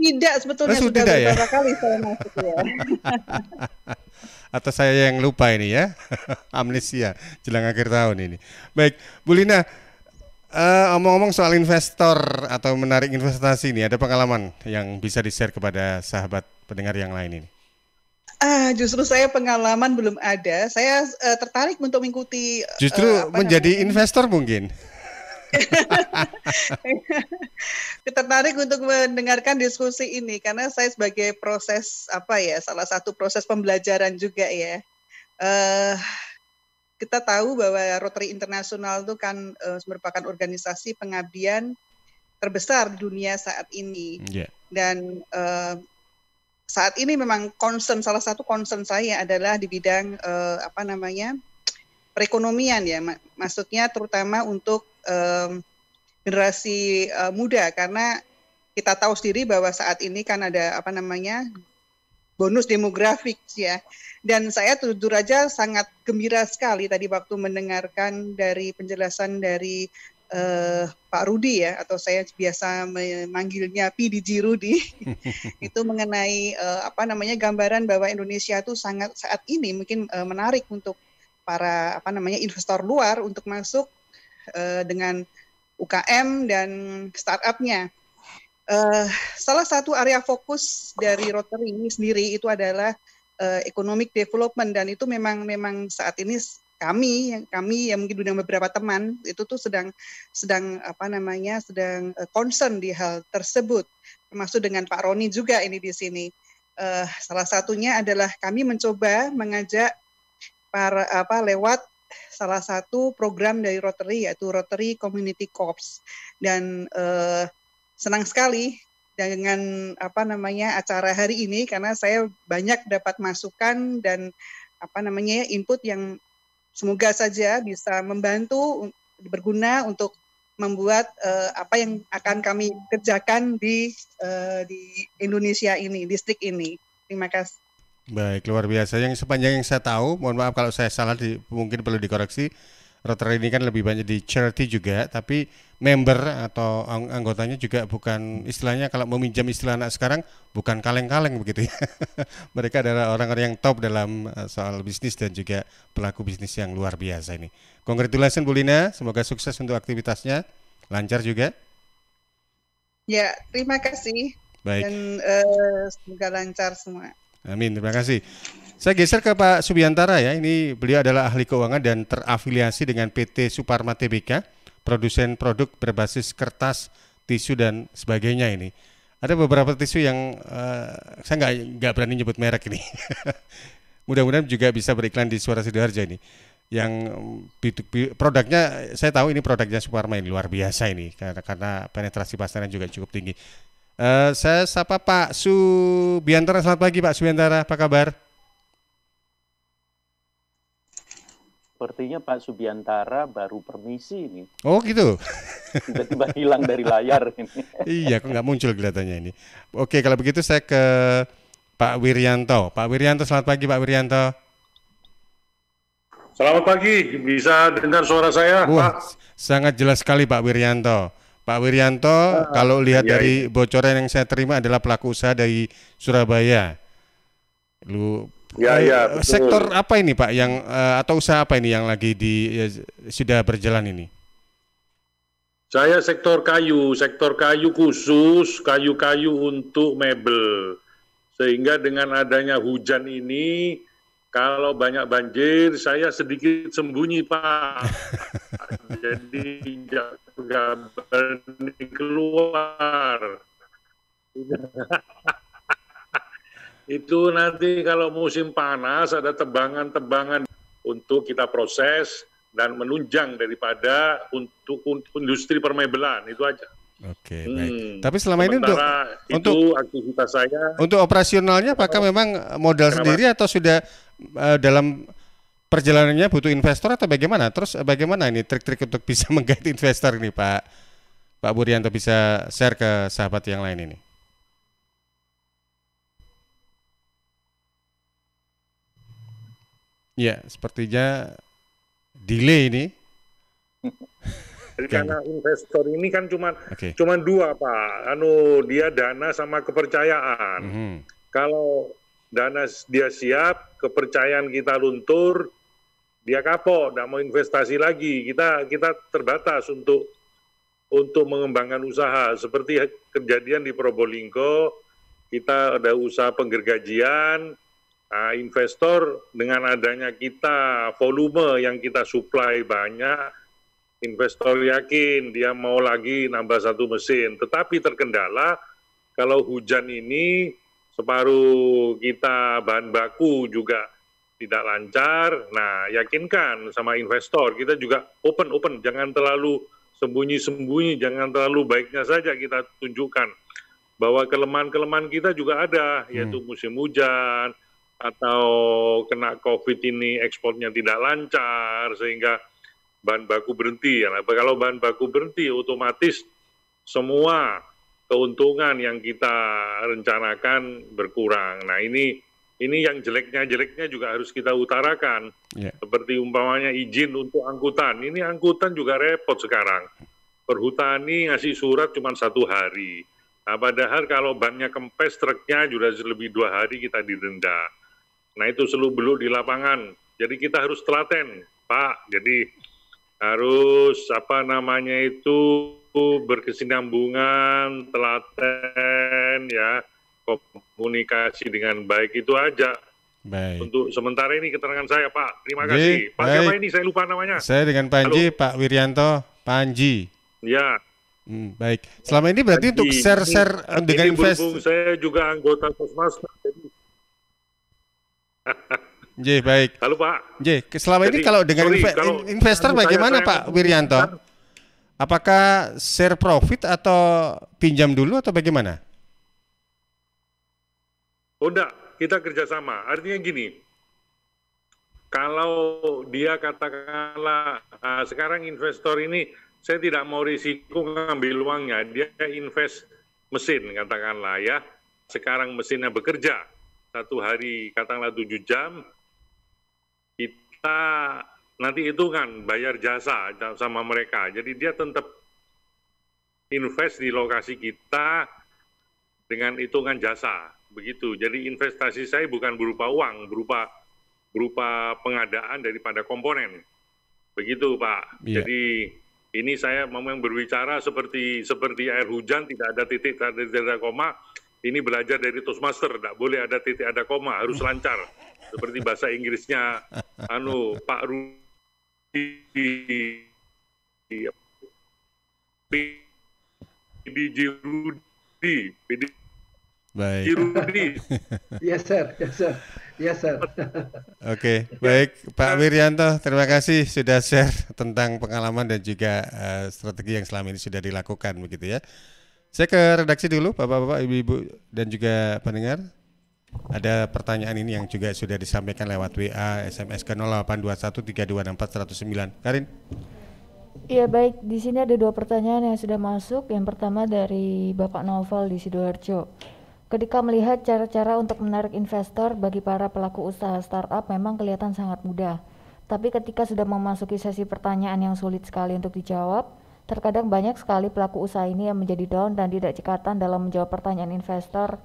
tidak sebetulnya oh, sudah tidak ya? beberapa kali saya masuk ya. Atau saya yang lupa ini ya. Amnesia jelang akhir tahun ini. Baik, Bu Lina. Uh, omong-omong soal investor atau menarik investasi ini, ada pengalaman yang bisa di-share kepada sahabat pendengar yang lain ini? Ah, justru saya pengalaman belum ada. Saya uh, tertarik untuk mengikuti. Eh, justru uh, menjadi namanya? investor mungkin. tertarik untuk mendengarkan diskusi ini karena saya sebagai proses apa ya salah satu proses pembelajaran juga ya. Uh, kita tahu bahwa Rotary Internasional itu kan uh, merupakan organisasi pengabdian terbesar di dunia saat ini. Yeah. Dan uh, saat ini memang concern salah satu concern saya adalah di bidang uh, apa namanya perekonomian ya maksudnya terutama untuk um, generasi uh, muda karena kita tahu sendiri bahwa saat ini kan ada apa namanya bonus demografik ya dan saya tujuh aja sangat gembira sekali tadi waktu mendengarkan dari penjelasan dari uh, Pak Rudi ya atau saya biasa memanggilnya PDG Rudi itu mengenai uh, apa namanya gambaran bahwa Indonesia itu sangat saat ini mungkin uh, menarik untuk para apa namanya investor luar untuk masuk uh, dengan UKM dan startupnya. Uh, salah satu area fokus dari Rotary ini sendiri itu adalah uh, economic development dan itu memang memang saat ini kami yang kami yang mungkin dengan beberapa teman itu tuh sedang sedang apa namanya sedang eh, concern di hal tersebut termasuk dengan Pak Roni juga ini di sini uh, salah satunya adalah kami mencoba mengajak para apa lewat salah satu program dari Rotary yaitu Rotary Community Corps dan uh, senang sekali dengan apa namanya acara hari ini karena saya banyak dapat masukan dan apa namanya input yang semoga saja bisa membantu berguna untuk membuat uh, apa yang akan kami kerjakan di uh, di Indonesia ini, distrik ini. Terima kasih. Baik, luar biasa. Yang sepanjang yang saya tahu, mohon maaf kalau saya salah, di, mungkin perlu dikoreksi. Rotary ini kan lebih banyak di charity juga, tapi member atau anggotanya juga bukan istilahnya kalau meminjam istilah anak sekarang bukan kaleng-kaleng begitu ya. Mereka adalah orang-orang yang top dalam eh, soal bisnis dan juga pelaku bisnis yang luar biasa ini. Congratulations Bu Lina, semoga sukses untuk aktivitasnya, lancar juga. Ya, terima kasih. Baik. Dan uh, semoga lancar semua. Amin, terima kasih. Saya geser ke Pak Subiantara ya. Ini beliau adalah ahli keuangan dan terafiliasi dengan PT Suparma Tbk, produsen produk berbasis kertas, tisu dan sebagainya ini. Ada beberapa tisu yang uh, saya nggak nggak berani nyebut merek ini. Mudah-mudahan juga bisa beriklan di Suara Sidoarjo ini yang produknya saya tahu ini produknya Suparma ini luar biasa ini karena, karena penetrasi pasarnya juga cukup tinggi. Uh, saya sapa Pak Subiantara, selamat pagi Pak Subiantara, apa kabar? Sepertinya Pak Subiantara baru permisi ini. Oh gitu. Tiba-tiba hilang dari layar ini. iya, kok nggak muncul kelihatannya ini. Oke, kalau begitu saya ke Pak Wiryanto. Pak Wiryanto, selamat pagi Pak Wiryanto. Selamat pagi, bisa dengar suara saya Wah, Pak? Sangat jelas sekali Pak Wiryanto. Pak Wiryanto, uh, kalau lihat iya, dari iya. bocoran yang saya terima adalah pelaku usaha dari Surabaya. Lu Ya, uh, ya, eh, betul. sektor apa ini Pak yang uh, atau usaha apa ini yang lagi di ya, sudah berjalan ini? Saya sektor kayu, sektor kayu khusus kayu-kayu untuk mebel. Sehingga dengan adanya hujan ini kalau banyak banjir saya sedikit sembunyi Pak. Jadi tidak berani keluar. Itu nanti kalau musim panas ada tebangan-tebangan untuk kita proses dan menunjang daripada untuk industri permebelan itu aja. Oke, hmm. baik. Tapi selama Sementara ini untuk itu untuk aktivitas saya untuk operasionalnya apakah oh, memang modal kenapa? sendiri atau sudah uh, dalam perjalanannya butuh investor atau bagaimana? Terus eh, bagaimana ini trik-trik untuk bisa mengganti investor ini, Pak? Pak Burianto bisa share ke sahabat yang lain ini. Ya, sepertinya delay ini. Jadi karena investor ini kan cuma okay. cuma dua pak, anu dia dana sama kepercayaan. Mm -hmm. Kalau dana dia siap, kepercayaan kita luntur, dia kapok, tidak mau investasi lagi. Kita kita terbatas untuk untuk mengembangkan usaha. Seperti kejadian di Probolinggo, kita ada usaha penggergajian, uh, investor dengan adanya kita volume yang kita supply banyak, investor yakin dia mau lagi nambah satu mesin. Tetapi terkendala kalau hujan ini separuh kita bahan baku juga tidak lancar. Nah, yakinkan sama investor kita juga open open, jangan terlalu sembunyi-sembunyi, jangan terlalu baiknya saja kita tunjukkan bahwa kelemahan-kelemahan kita juga ada, hmm. yaitu musim hujan, atau kena COVID ini ekspornya tidak lancar sehingga bahan baku berhenti. Ya. Kalau bahan baku berhenti, otomatis semua keuntungan yang kita rencanakan berkurang. Nah ini ini yang jeleknya jeleknya juga harus kita utarakan. Yeah. Seperti umpamanya izin untuk angkutan, ini angkutan juga repot sekarang. Perhutani ngasih surat cuma satu hari. Nah, padahal kalau bannya kempes truknya sudah lebih dua hari kita didenda. Nah itu selalu belu di lapangan. Jadi kita harus telaten, Pak. Jadi harus apa namanya itu berkesinambungan, telaten, ya komunikasi dengan baik itu aja. Baik. Untuk sementara ini keterangan saya Pak. Terima kasih. Pak Baik. siapa ini? Saya lupa namanya. Saya dengan Panji, Halo. Pak Wiryanto, Panji. Ya. Hmm, baik. Selama ini berarti Panji. untuk share-share uh, dengan investor. Saya juga anggota Kosmas. Jadi J, baik. Halo Pak. J, selama Jadi, ini kalau dengan sorry, inve kalau investor bagaimana Pak Wiryanto? Apakah share profit atau pinjam dulu atau bagaimana? Oh enggak, kita kerjasama. Artinya gini, kalau dia katakanlah uh, sekarang investor ini saya tidak mau risiko ngambil uangnya, dia invest mesin katakanlah ya. Sekarang mesinnya bekerja, satu hari katakanlah tujuh jam, kita nanti hitungan bayar jasa sama mereka. Jadi dia tetap invest di lokasi kita dengan hitungan jasa begitu. Jadi investasi saya bukan berupa uang, berupa berupa pengadaan daripada komponen. Begitu, Pak. Yeah. Jadi ini saya memang berbicara seperti seperti air hujan tidak ada titik tidak ada, tidak ada koma ini belajar dari Toastmaster, tidak boleh ada titik ada koma, harus lancar. Seperti bahasa Inggrisnya, anu Pak Rudi, PDJ Rudi, PD Baik. Yes sir, yes sir, yes sir. Oke, okay, baik Pak Wiryanto, terima kasih sudah share tentang pengalaman dan juga uh, strategi yang selama ini sudah dilakukan begitu ya. Saya ke redaksi dulu, Bapak-bapak, Ibu-ibu dan juga pendengar. Ada pertanyaan ini yang juga sudah disampaikan lewat WA, SMS ke 08213264109. Karin. Iya baik, di sini ada dua pertanyaan yang sudah masuk. Yang pertama dari Bapak Novel di Sidoarjo. Ketika melihat cara-cara untuk menarik investor bagi para pelaku usaha startup memang kelihatan sangat mudah. Tapi ketika sudah memasuki sesi pertanyaan yang sulit sekali untuk dijawab, Terkadang banyak sekali pelaku usaha ini yang menjadi down dan tidak cekatan dalam menjawab pertanyaan investor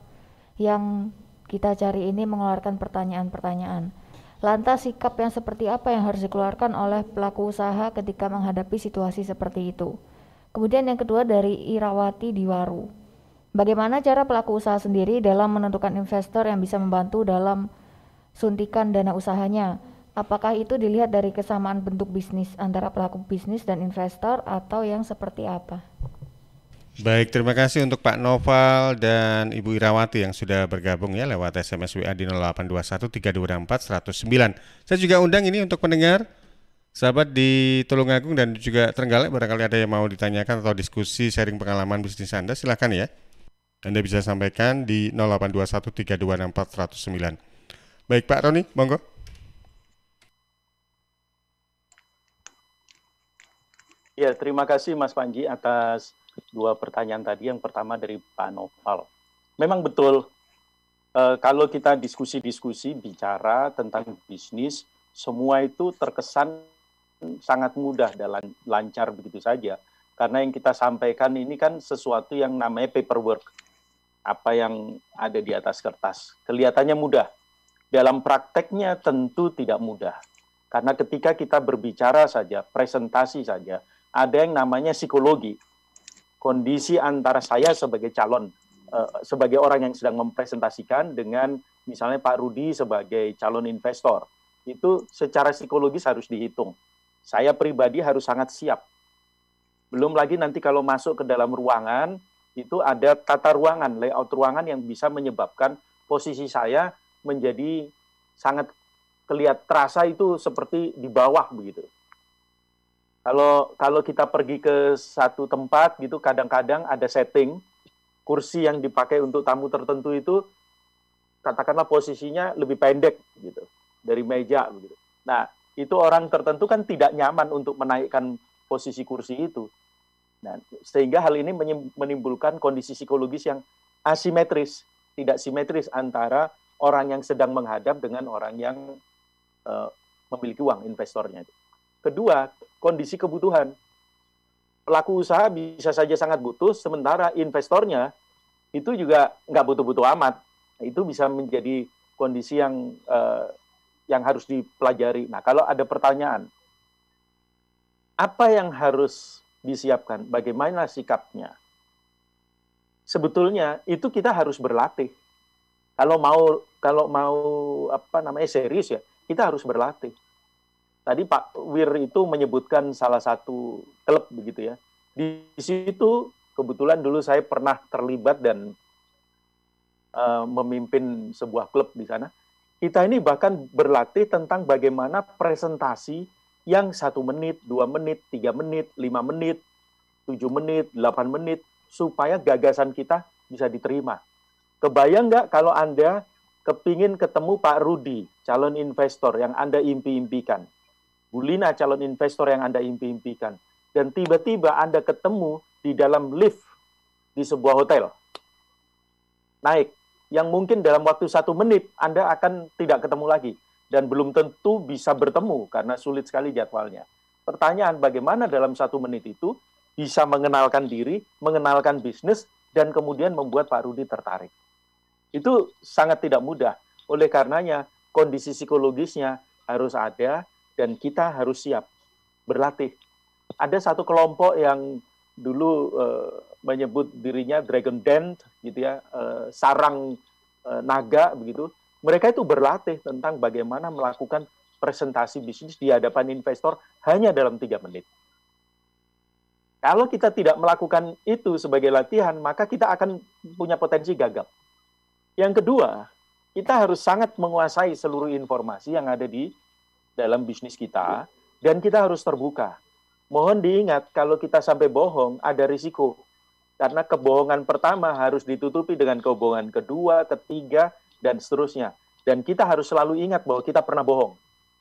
yang kita cari ini mengeluarkan pertanyaan-pertanyaan. Lantas sikap yang seperti apa yang harus dikeluarkan oleh pelaku usaha ketika menghadapi situasi seperti itu? Kemudian yang kedua dari Irawati Diwaru. Bagaimana cara pelaku usaha sendiri dalam menentukan investor yang bisa membantu dalam suntikan dana usahanya? Apakah itu dilihat dari kesamaan bentuk bisnis antara pelaku bisnis dan investor atau yang seperti apa? Baik, terima kasih untuk Pak Noval dan Ibu Irawati yang sudah bergabung ya lewat SMS WA di 08213264109. Saya juga undang ini untuk pendengar sahabat di Tulungagung dan juga Trenggalek barangkali ada yang mau ditanyakan atau diskusi sharing pengalaman bisnis Anda silahkan ya. Anda bisa sampaikan di 08213264109. Baik Pak Roni, monggo. Ya, terima kasih Mas Panji atas dua pertanyaan tadi. Yang pertama dari Pak Noval. Memang betul, eh, kalau kita diskusi-diskusi, bicara tentang bisnis, semua itu terkesan sangat mudah dan lancar begitu saja. Karena yang kita sampaikan ini kan sesuatu yang namanya paperwork. Apa yang ada di atas kertas. Kelihatannya mudah. Dalam prakteknya tentu tidak mudah. Karena ketika kita berbicara saja, presentasi saja, ada yang namanya psikologi kondisi antara saya sebagai calon eh, sebagai orang yang sedang mempresentasikan dengan misalnya Pak Rudi sebagai calon investor itu secara psikologis harus dihitung. Saya pribadi harus sangat siap. Belum lagi nanti kalau masuk ke dalam ruangan itu ada tata ruangan, layout ruangan yang bisa menyebabkan posisi saya menjadi sangat kelihatan terasa itu seperti di bawah begitu. Kalau kalau kita pergi ke satu tempat gitu kadang-kadang ada setting kursi yang dipakai untuk tamu tertentu itu katakanlah posisinya lebih pendek gitu dari meja gitu. Nah, itu orang tertentu kan tidak nyaman untuk menaikkan posisi kursi itu. Nah, sehingga hal ini menimbulkan kondisi psikologis yang asimetris, tidak simetris antara orang yang sedang menghadap dengan orang yang uh, memiliki uang investornya itu. Kedua, kondisi kebutuhan. Pelaku usaha bisa saja sangat butuh, sementara investornya itu juga nggak butuh-butuh amat. Itu bisa menjadi kondisi yang eh, yang harus dipelajari. Nah, kalau ada pertanyaan, apa yang harus disiapkan? Bagaimana sikapnya? Sebetulnya itu kita harus berlatih. Kalau mau kalau mau apa namanya serius ya, kita harus berlatih tadi Pak Wir itu menyebutkan salah satu klub begitu ya. Di situ kebetulan dulu saya pernah terlibat dan uh, memimpin sebuah klub di sana. Kita ini bahkan berlatih tentang bagaimana presentasi yang satu menit, dua menit, tiga menit, lima menit, tujuh menit, delapan menit, supaya gagasan kita bisa diterima. Kebayang nggak kalau Anda kepingin ketemu Pak Rudi, calon investor yang Anda impi-impikan? bulina calon investor yang Anda impi-impikan. Dan tiba-tiba Anda ketemu di dalam lift di sebuah hotel. Naik. Yang mungkin dalam waktu satu menit Anda akan tidak ketemu lagi. Dan belum tentu bisa bertemu karena sulit sekali jadwalnya. Pertanyaan bagaimana dalam satu menit itu bisa mengenalkan diri, mengenalkan bisnis, dan kemudian membuat Pak Rudi tertarik. Itu sangat tidak mudah. Oleh karenanya, kondisi psikologisnya harus ada, dan kita harus siap berlatih. Ada satu kelompok yang dulu uh, menyebut dirinya dragon dent gitu ya, uh, sarang uh, naga begitu. Mereka itu berlatih tentang bagaimana melakukan presentasi bisnis di hadapan investor hanya dalam tiga menit. Kalau kita tidak melakukan itu sebagai latihan, maka kita akan punya potensi gagal. Yang kedua, kita harus sangat menguasai seluruh informasi yang ada di dalam bisnis kita dan kita harus terbuka. Mohon diingat kalau kita sampai bohong ada risiko. Karena kebohongan pertama harus ditutupi dengan kebohongan kedua, ketiga dan seterusnya. Dan kita harus selalu ingat bahwa kita pernah bohong.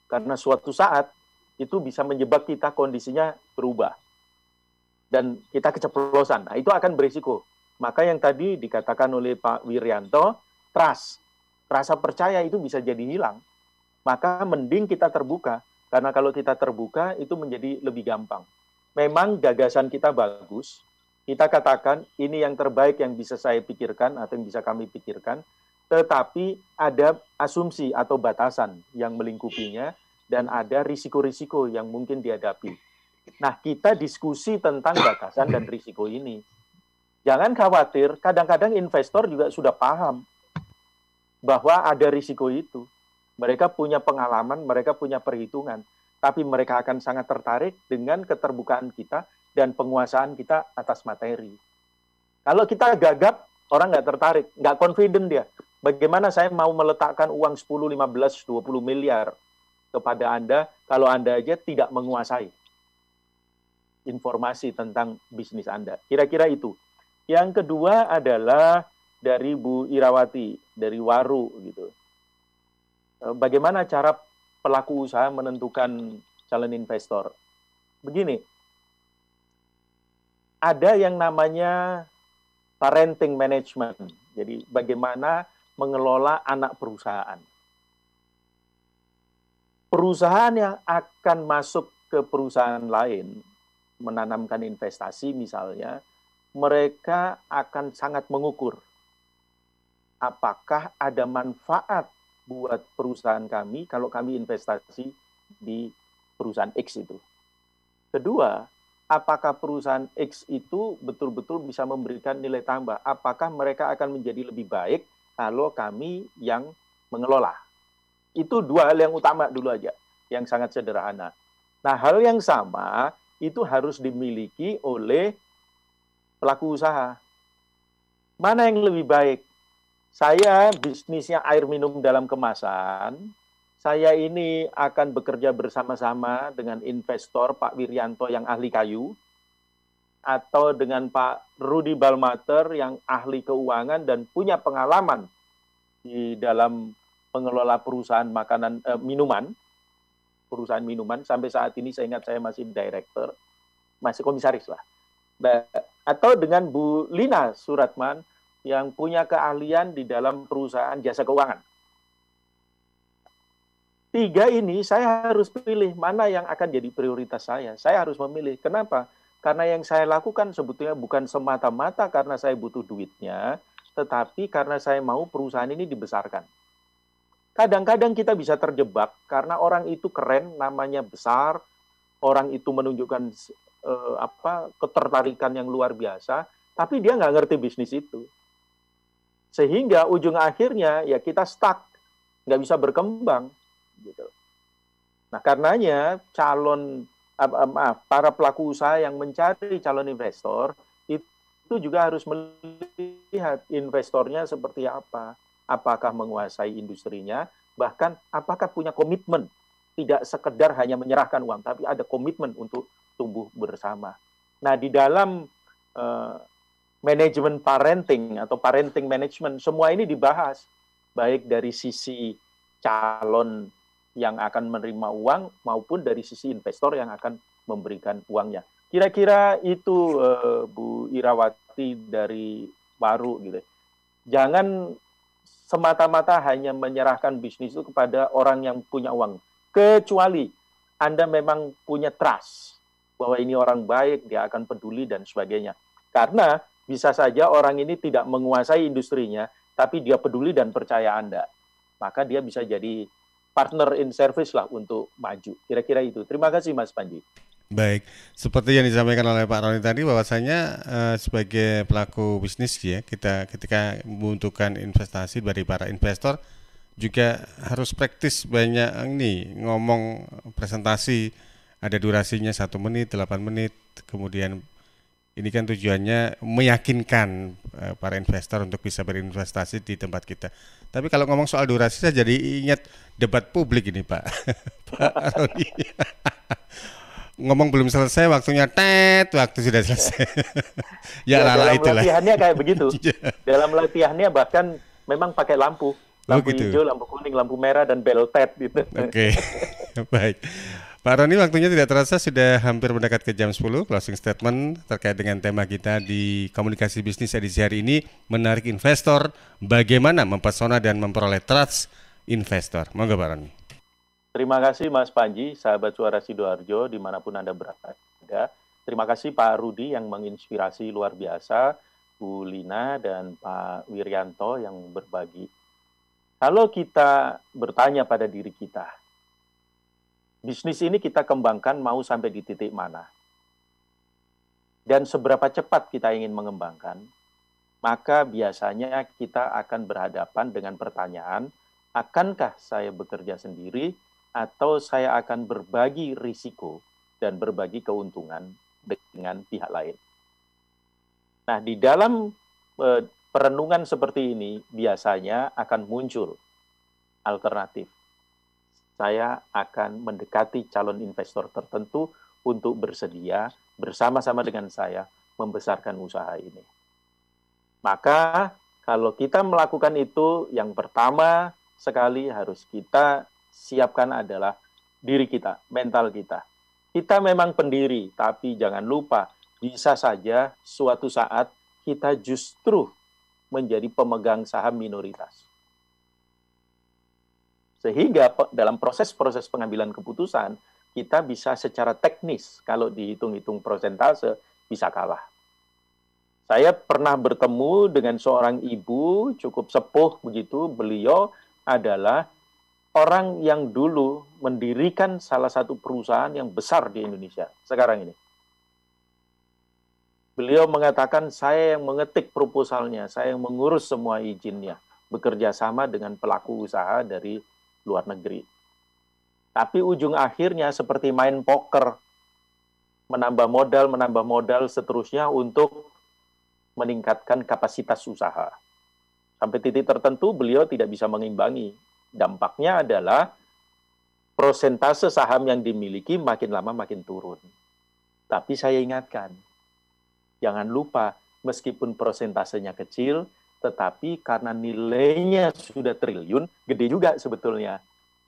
Karena suatu saat itu bisa menjebak kita kondisinya berubah. Dan kita keceplosan. Nah, itu akan berisiko. Maka yang tadi dikatakan oleh Pak Wiryanto, trust, rasa percaya itu bisa jadi hilang maka mending kita terbuka karena kalau kita terbuka itu menjadi lebih gampang. Memang gagasan kita bagus, kita katakan ini yang terbaik yang bisa saya pikirkan atau yang bisa kami pikirkan, tetapi ada asumsi atau batasan yang melingkupinya dan ada risiko-risiko yang mungkin dihadapi. Nah, kita diskusi tentang batasan dan risiko ini. Jangan khawatir, kadang-kadang investor juga sudah paham bahwa ada risiko itu. Mereka punya pengalaman, mereka punya perhitungan, tapi mereka akan sangat tertarik dengan keterbukaan kita dan penguasaan kita atas materi. Kalau kita gagap, orang nggak tertarik, nggak confident dia. Bagaimana saya mau meletakkan uang 10, 15, 20 miliar kepada Anda kalau Anda aja tidak menguasai informasi tentang bisnis Anda. Kira-kira itu. Yang kedua adalah dari Bu Irawati, dari Waru gitu. Eh, bagaimana cara pelaku usaha menentukan calon investor? Begini, ada yang namanya parenting management. Jadi bagaimana mengelola anak perusahaan. Perusahaan yang akan masuk ke perusahaan lain, menanamkan investasi misalnya, mereka akan sangat mengukur apakah ada manfaat buat perusahaan kami kalau kami investasi di perusahaan X itu. Kedua, apakah perusahaan X itu betul-betul bisa memberikan nilai tambah? Apakah mereka akan menjadi lebih baik kalau kami yang mengelola? Itu dua hal yang utama dulu aja, yang sangat sederhana. Nah, hal yang sama itu harus dimiliki oleh pelaku usaha. Mana yang lebih baik? saya bisnisnya air minum dalam kemasan, saya ini akan bekerja bersama-sama dengan investor Pak Wiryanto yang ahli kayu, atau dengan Pak Rudi Balmater yang ahli keuangan dan punya pengalaman di dalam mengelola perusahaan makanan eh, minuman, perusahaan minuman sampai saat ini saya ingat saya masih director, masih komisaris lah. Nah, atau dengan Bu Lina Suratman yang punya keahlian di dalam perusahaan jasa keuangan. Tiga ini saya harus pilih mana yang akan jadi prioritas saya. Saya harus memilih. Kenapa? Karena yang saya lakukan sebetulnya bukan semata-mata karena saya butuh duitnya, tetapi karena saya mau perusahaan ini dibesarkan. Kadang-kadang kita bisa terjebak karena orang itu keren, namanya besar, orang itu menunjukkan eh, apa ketertarikan yang luar biasa, tapi dia nggak ngerti bisnis itu. Sehingga ujung akhirnya ya kita stuck, nggak bisa berkembang. Gitu. Nah karenanya calon ah, ah, maaf para pelaku usaha yang mencari calon investor itu juga harus melihat investornya seperti apa, apakah menguasai industrinya, bahkan apakah punya komitmen tidak sekedar hanya menyerahkan uang tapi ada komitmen untuk tumbuh bersama. Nah, di dalam eh, manajemen parenting atau parenting management semua ini dibahas baik dari sisi calon yang akan menerima uang maupun dari sisi investor yang akan memberikan uangnya. Kira-kira itu uh, Bu Irawati dari Baru, gitu. Ya. Jangan semata-mata hanya menyerahkan bisnis itu kepada orang yang punya uang, kecuali Anda memang punya trust bahwa ini orang baik, dia akan peduli dan sebagainya. Karena bisa saja orang ini tidak menguasai industrinya, tapi dia peduli dan percaya Anda. Maka dia bisa jadi partner in service lah untuk maju. Kira-kira itu. Terima kasih Mas Panji. Baik, seperti yang disampaikan oleh Pak Roni tadi bahwasanya eh, sebagai pelaku bisnis ya kita ketika membutuhkan investasi dari para investor juga harus praktis banyak eh, ini ngomong presentasi ada durasinya satu menit, 8 menit, kemudian ini kan tujuannya meyakinkan eh, para investor untuk bisa berinvestasi di tempat kita. Tapi kalau ngomong soal durasi saya jadi ingat debat publik ini Pak. Pak Roni. ngomong belum selesai waktunya tet waktu sudah selesai. ya, ya lala dalam Latihannya kayak begitu. Ya. Dalam latihannya bahkan memang pakai lampu. Oh, lampu oh, gitu. hijau, lampu kuning, lampu merah dan bel tet gitu. Oke. Okay. Baik. Pak Roni waktunya tidak terasa sudah hampir mendekat ke jam 10 closing statement terkait dengan tema kita di komunikasi bisnis edisi hari ini menarik investor bagaimana mempesona dan memperoleh trust investor. Monggo Pak Roni. Terima kasih Mas Panji, sahabat suara Sidoarjo dimanapun Anda berada. Terima kasih Pak Rudi yang menginspirasi luar biasa, Bu Lina dan Pak Wiryanto yang berbagi. Kalau kita bertanya pada diri kita, bisnis ini kita kembangkan mau sampai di titik mana. Dan seberapa cepat kita ingin mengembangkan, maka biasanya kita akan berhadapan dengan pertanyaan, akankah saya bekerja sendiri atau saya akan berbagi risiko dan berbagi keuntungan dengan pihak lain. Nah, di dalam eh, perenungan seperti ini biasanya akan muncul alternatif saya akan mendekati calon investor tertentu untuk bersedia bersama-sama dengan saya membesarkan usaha ini. Maka kalau kita melakukan itu, yang pertama sekali harus kita siapkan adalah diri kita, mental kita. Kita memang pendiri, tapi jangan lupa bisa saja suatu saat kita justru menjadi pemegang saham minoritas. Sehingga dalam proses-proses pengambilan keputusan, kita bisa secara teknis, kalau dihitung-hitung persentase bisa kalah. Saya pernah bertemu dengan seorang ibu cukup sepuh begitu, beliau adalah orang yang dulu mendirikan salah satu perusahaan yang besar di Indonesia sekarang ini. Beliau mengatakan saya yang mengetik proposalnya, saya yang mengurus semua izinnya, bekerja sama dengan pelaku usaha dari luar negeri. Tapi ujung akhirnya seperti main poker, menambah modal, menambah modal seterusnya untuk meningkatkan kapasitas usaha. Sampai titik tertentu beliau tidak bisa mengimbangi. Dampaknya adalah prosentase saham yang dimiliki makin lama makin turun. Tapi saya ingatkan, jangan lupa meskipun prosentasenya kecil, tetapi karena nilainya sudah triliun, gede juga sebetulnya.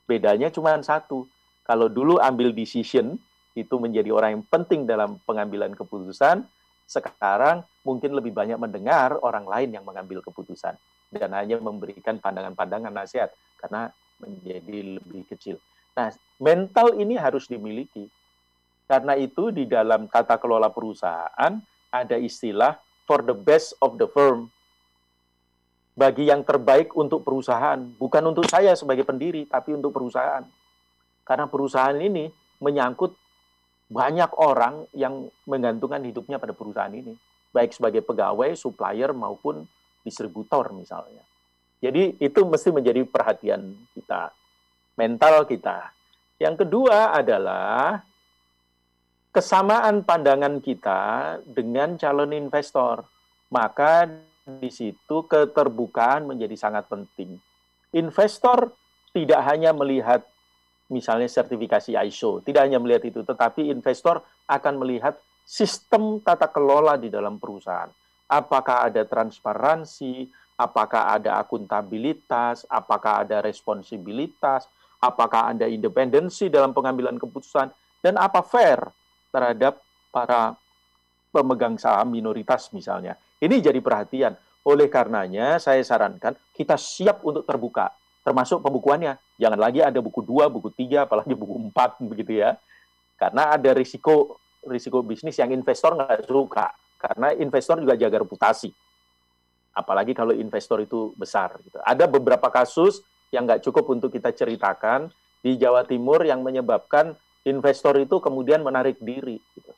Bedanya cuma satu. Kalau dulu ambil decision, itu menjadi orang yang penting dalam pengambilan keputusan, sekarang mungkin lebih banyak mendengar orang lain yang mengambil keputusan dan hanya memberikan pandangan-pandangan nasihat karena menjadi lebih kecil. Nah, mental ini harus dimiliki. Karena itu di dalam tata kelola perusahaan ada istilah for the best of the firm bagi yang terbaik untuk perusahaan, bukan untuk saya sebagai pendiri, tapi untuk perusahaan. Karena perusahaan ini menyangkut banyak orang yang menggantungkan hidupnya pada perusahaan ini, baik sebagai pegawai, supplier maupun distributor misalnya. Jadi itu mesti menjadi perhatian kita, mental kita. Yang kedua adalah kesamaan pandangan kita dengan calon investor. Maka di situ keterbukaan menjadi sangat penting. Investor tidak hanya melihat misalnya sertifikasi ISO, tidak hanya melihat itu, tetapi investor akan melihat sistem tata kelola di dalam perusahaan. Apakah ada transparansi, apakah ada akuntabilitas, apakah ada responsibilitas, apakah ada independensi dalam pengambilan keputusan, dan apa fair terhadap para pemegang saham minoritas misalnya. Ini jadi perhatian. Oleh karenanya saya sarankan kita siap untuk terbuka, termasuk pembukuannya. Jangan lagi ada buku dua, buku tiga, apalagi buku empat begitu ya. Karena ada risiko risiko bisnis yang investor nggak suka. Karena investor juga jaga reputasi. Apalagi kalau investor itu besar. Gitu. Ada beberapa kasus yang nggak cukup untuk kita ceritakan di Jawa Timur yang menyebabkan investor itu kemudian menarik diri. Gitu.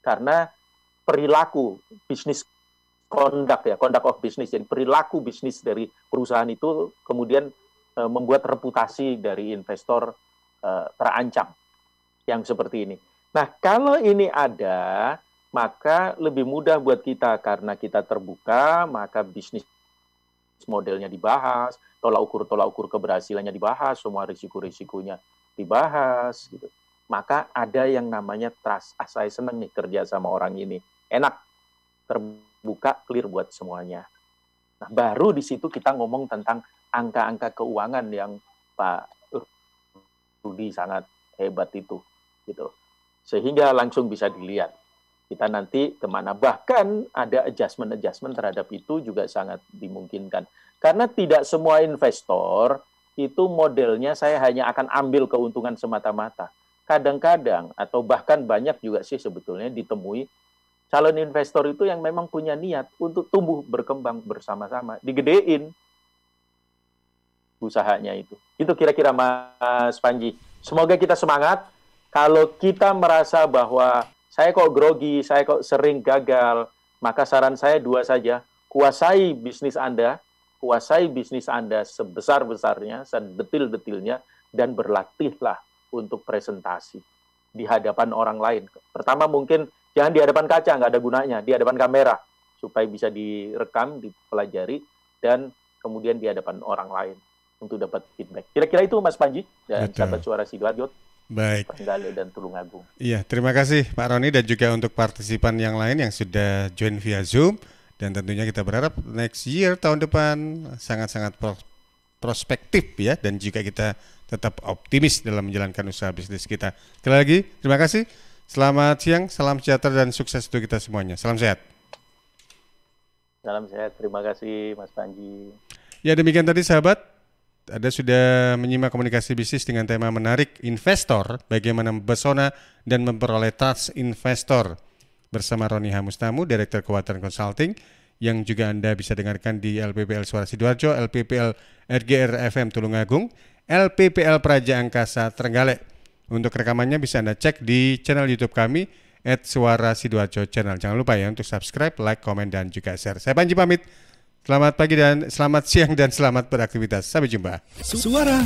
Karena perilaku bisnis kondak ya, kondak of business, jadi perilaku bisnis dari perusahaan itu kemudian uh, membuat reputasi dari investor uh, terancam yang seperti ini. Nah, kalau ini ada, maka lebih mudah buat kita karena kita terbuka, maka bisnis modelnya dibahas, tolak ukur tolak ukur keberhasilannya dibahas, semua risiko-risikonya dibahas gitu. Maka ada yang namanya trust. Ah, saya seneng nih kerja sama orang ini. Enak. Terbuka buka clear buat semuanya. Nah, baru di situ kita ngomong tentang angka-angka keuangan yang Pak Rudi sangat hebat itu, gitu. Sehingga langsung bisa dilihat. Kita nanti kemana. Bahkan ada adjustment-adjustment terhadap itu juga sangat dimungkinkan. Karena tidak semua investor itu modelnya saya hanya akan ambil keuntungan semata-mata. Kadang-kadang atau bahkan banyak juga sih sebetulnya ditemui calon investor itu yang memang punya niat untuk tumbuh berkembang bersama-sama, digedein usahanya itu. Itu kira-kira Mas Panji. Semoga kita semangat. Kalau kita merasa bahwa saya kok grogi, saya kok sering gagal, maka saran saya dua saja. Kuasai bisnis Anda, kuasai bisnis Anda sebesar-besarnya, sedetil-detilnya, dan berlatihlah untuk presentasi di hadapan orang lain. Pertama mungkin Jangan di hadapan kaca, nggak ada gunanya. Di hadapan kamera supaya bisa direkam, dipelajari, dan kemudian di hadapan orang lain untuk dapat feedback. Kira-kira itu Mas Panji dan Betul. sahabat suara Sidoarjo. Baik. Penggale dan Tulungagung. Iya, terima kasih Pak Roni dan juga untuk partisipan yang lain yang sudah join via Zoom dan tentunya kita berharap next year tahun depan sangat-sangat prospektif ya dan juga kita tetap optimis dalam menjalankan usaha bisnis kita. Sekali lagi terima kasih Selamat siang, salam sejahtera dan sukses untuk kita semuanya. Salam sehat. Salam sehat, terima kasih Mas Panji. Ya demikian tadi sahabat, ada sudah menyimak komunikasi bisnis dengan tema menarik investor, bagaimana mempesona dan memperoleh trust investor bersama Roni Hamustamu, Direktur Kekuatan Consulting yang juga Anda bisa dengarkan di LPPL Suara Sidoarjo, LPPL RGR FM Tulungagung, LPPL Praja Angkasa Trenggalek. Untuk rekamannya bisa Anda cek di channel YouTube kami at Suara Sidoarjo Channel. Jangan lupa ya untuk subscribe, like, komen, dan juga share. Saya Panji pamit. Selamat pagi dan selamat siang dan selamat beraktivitas. Sampai jumpa. Suara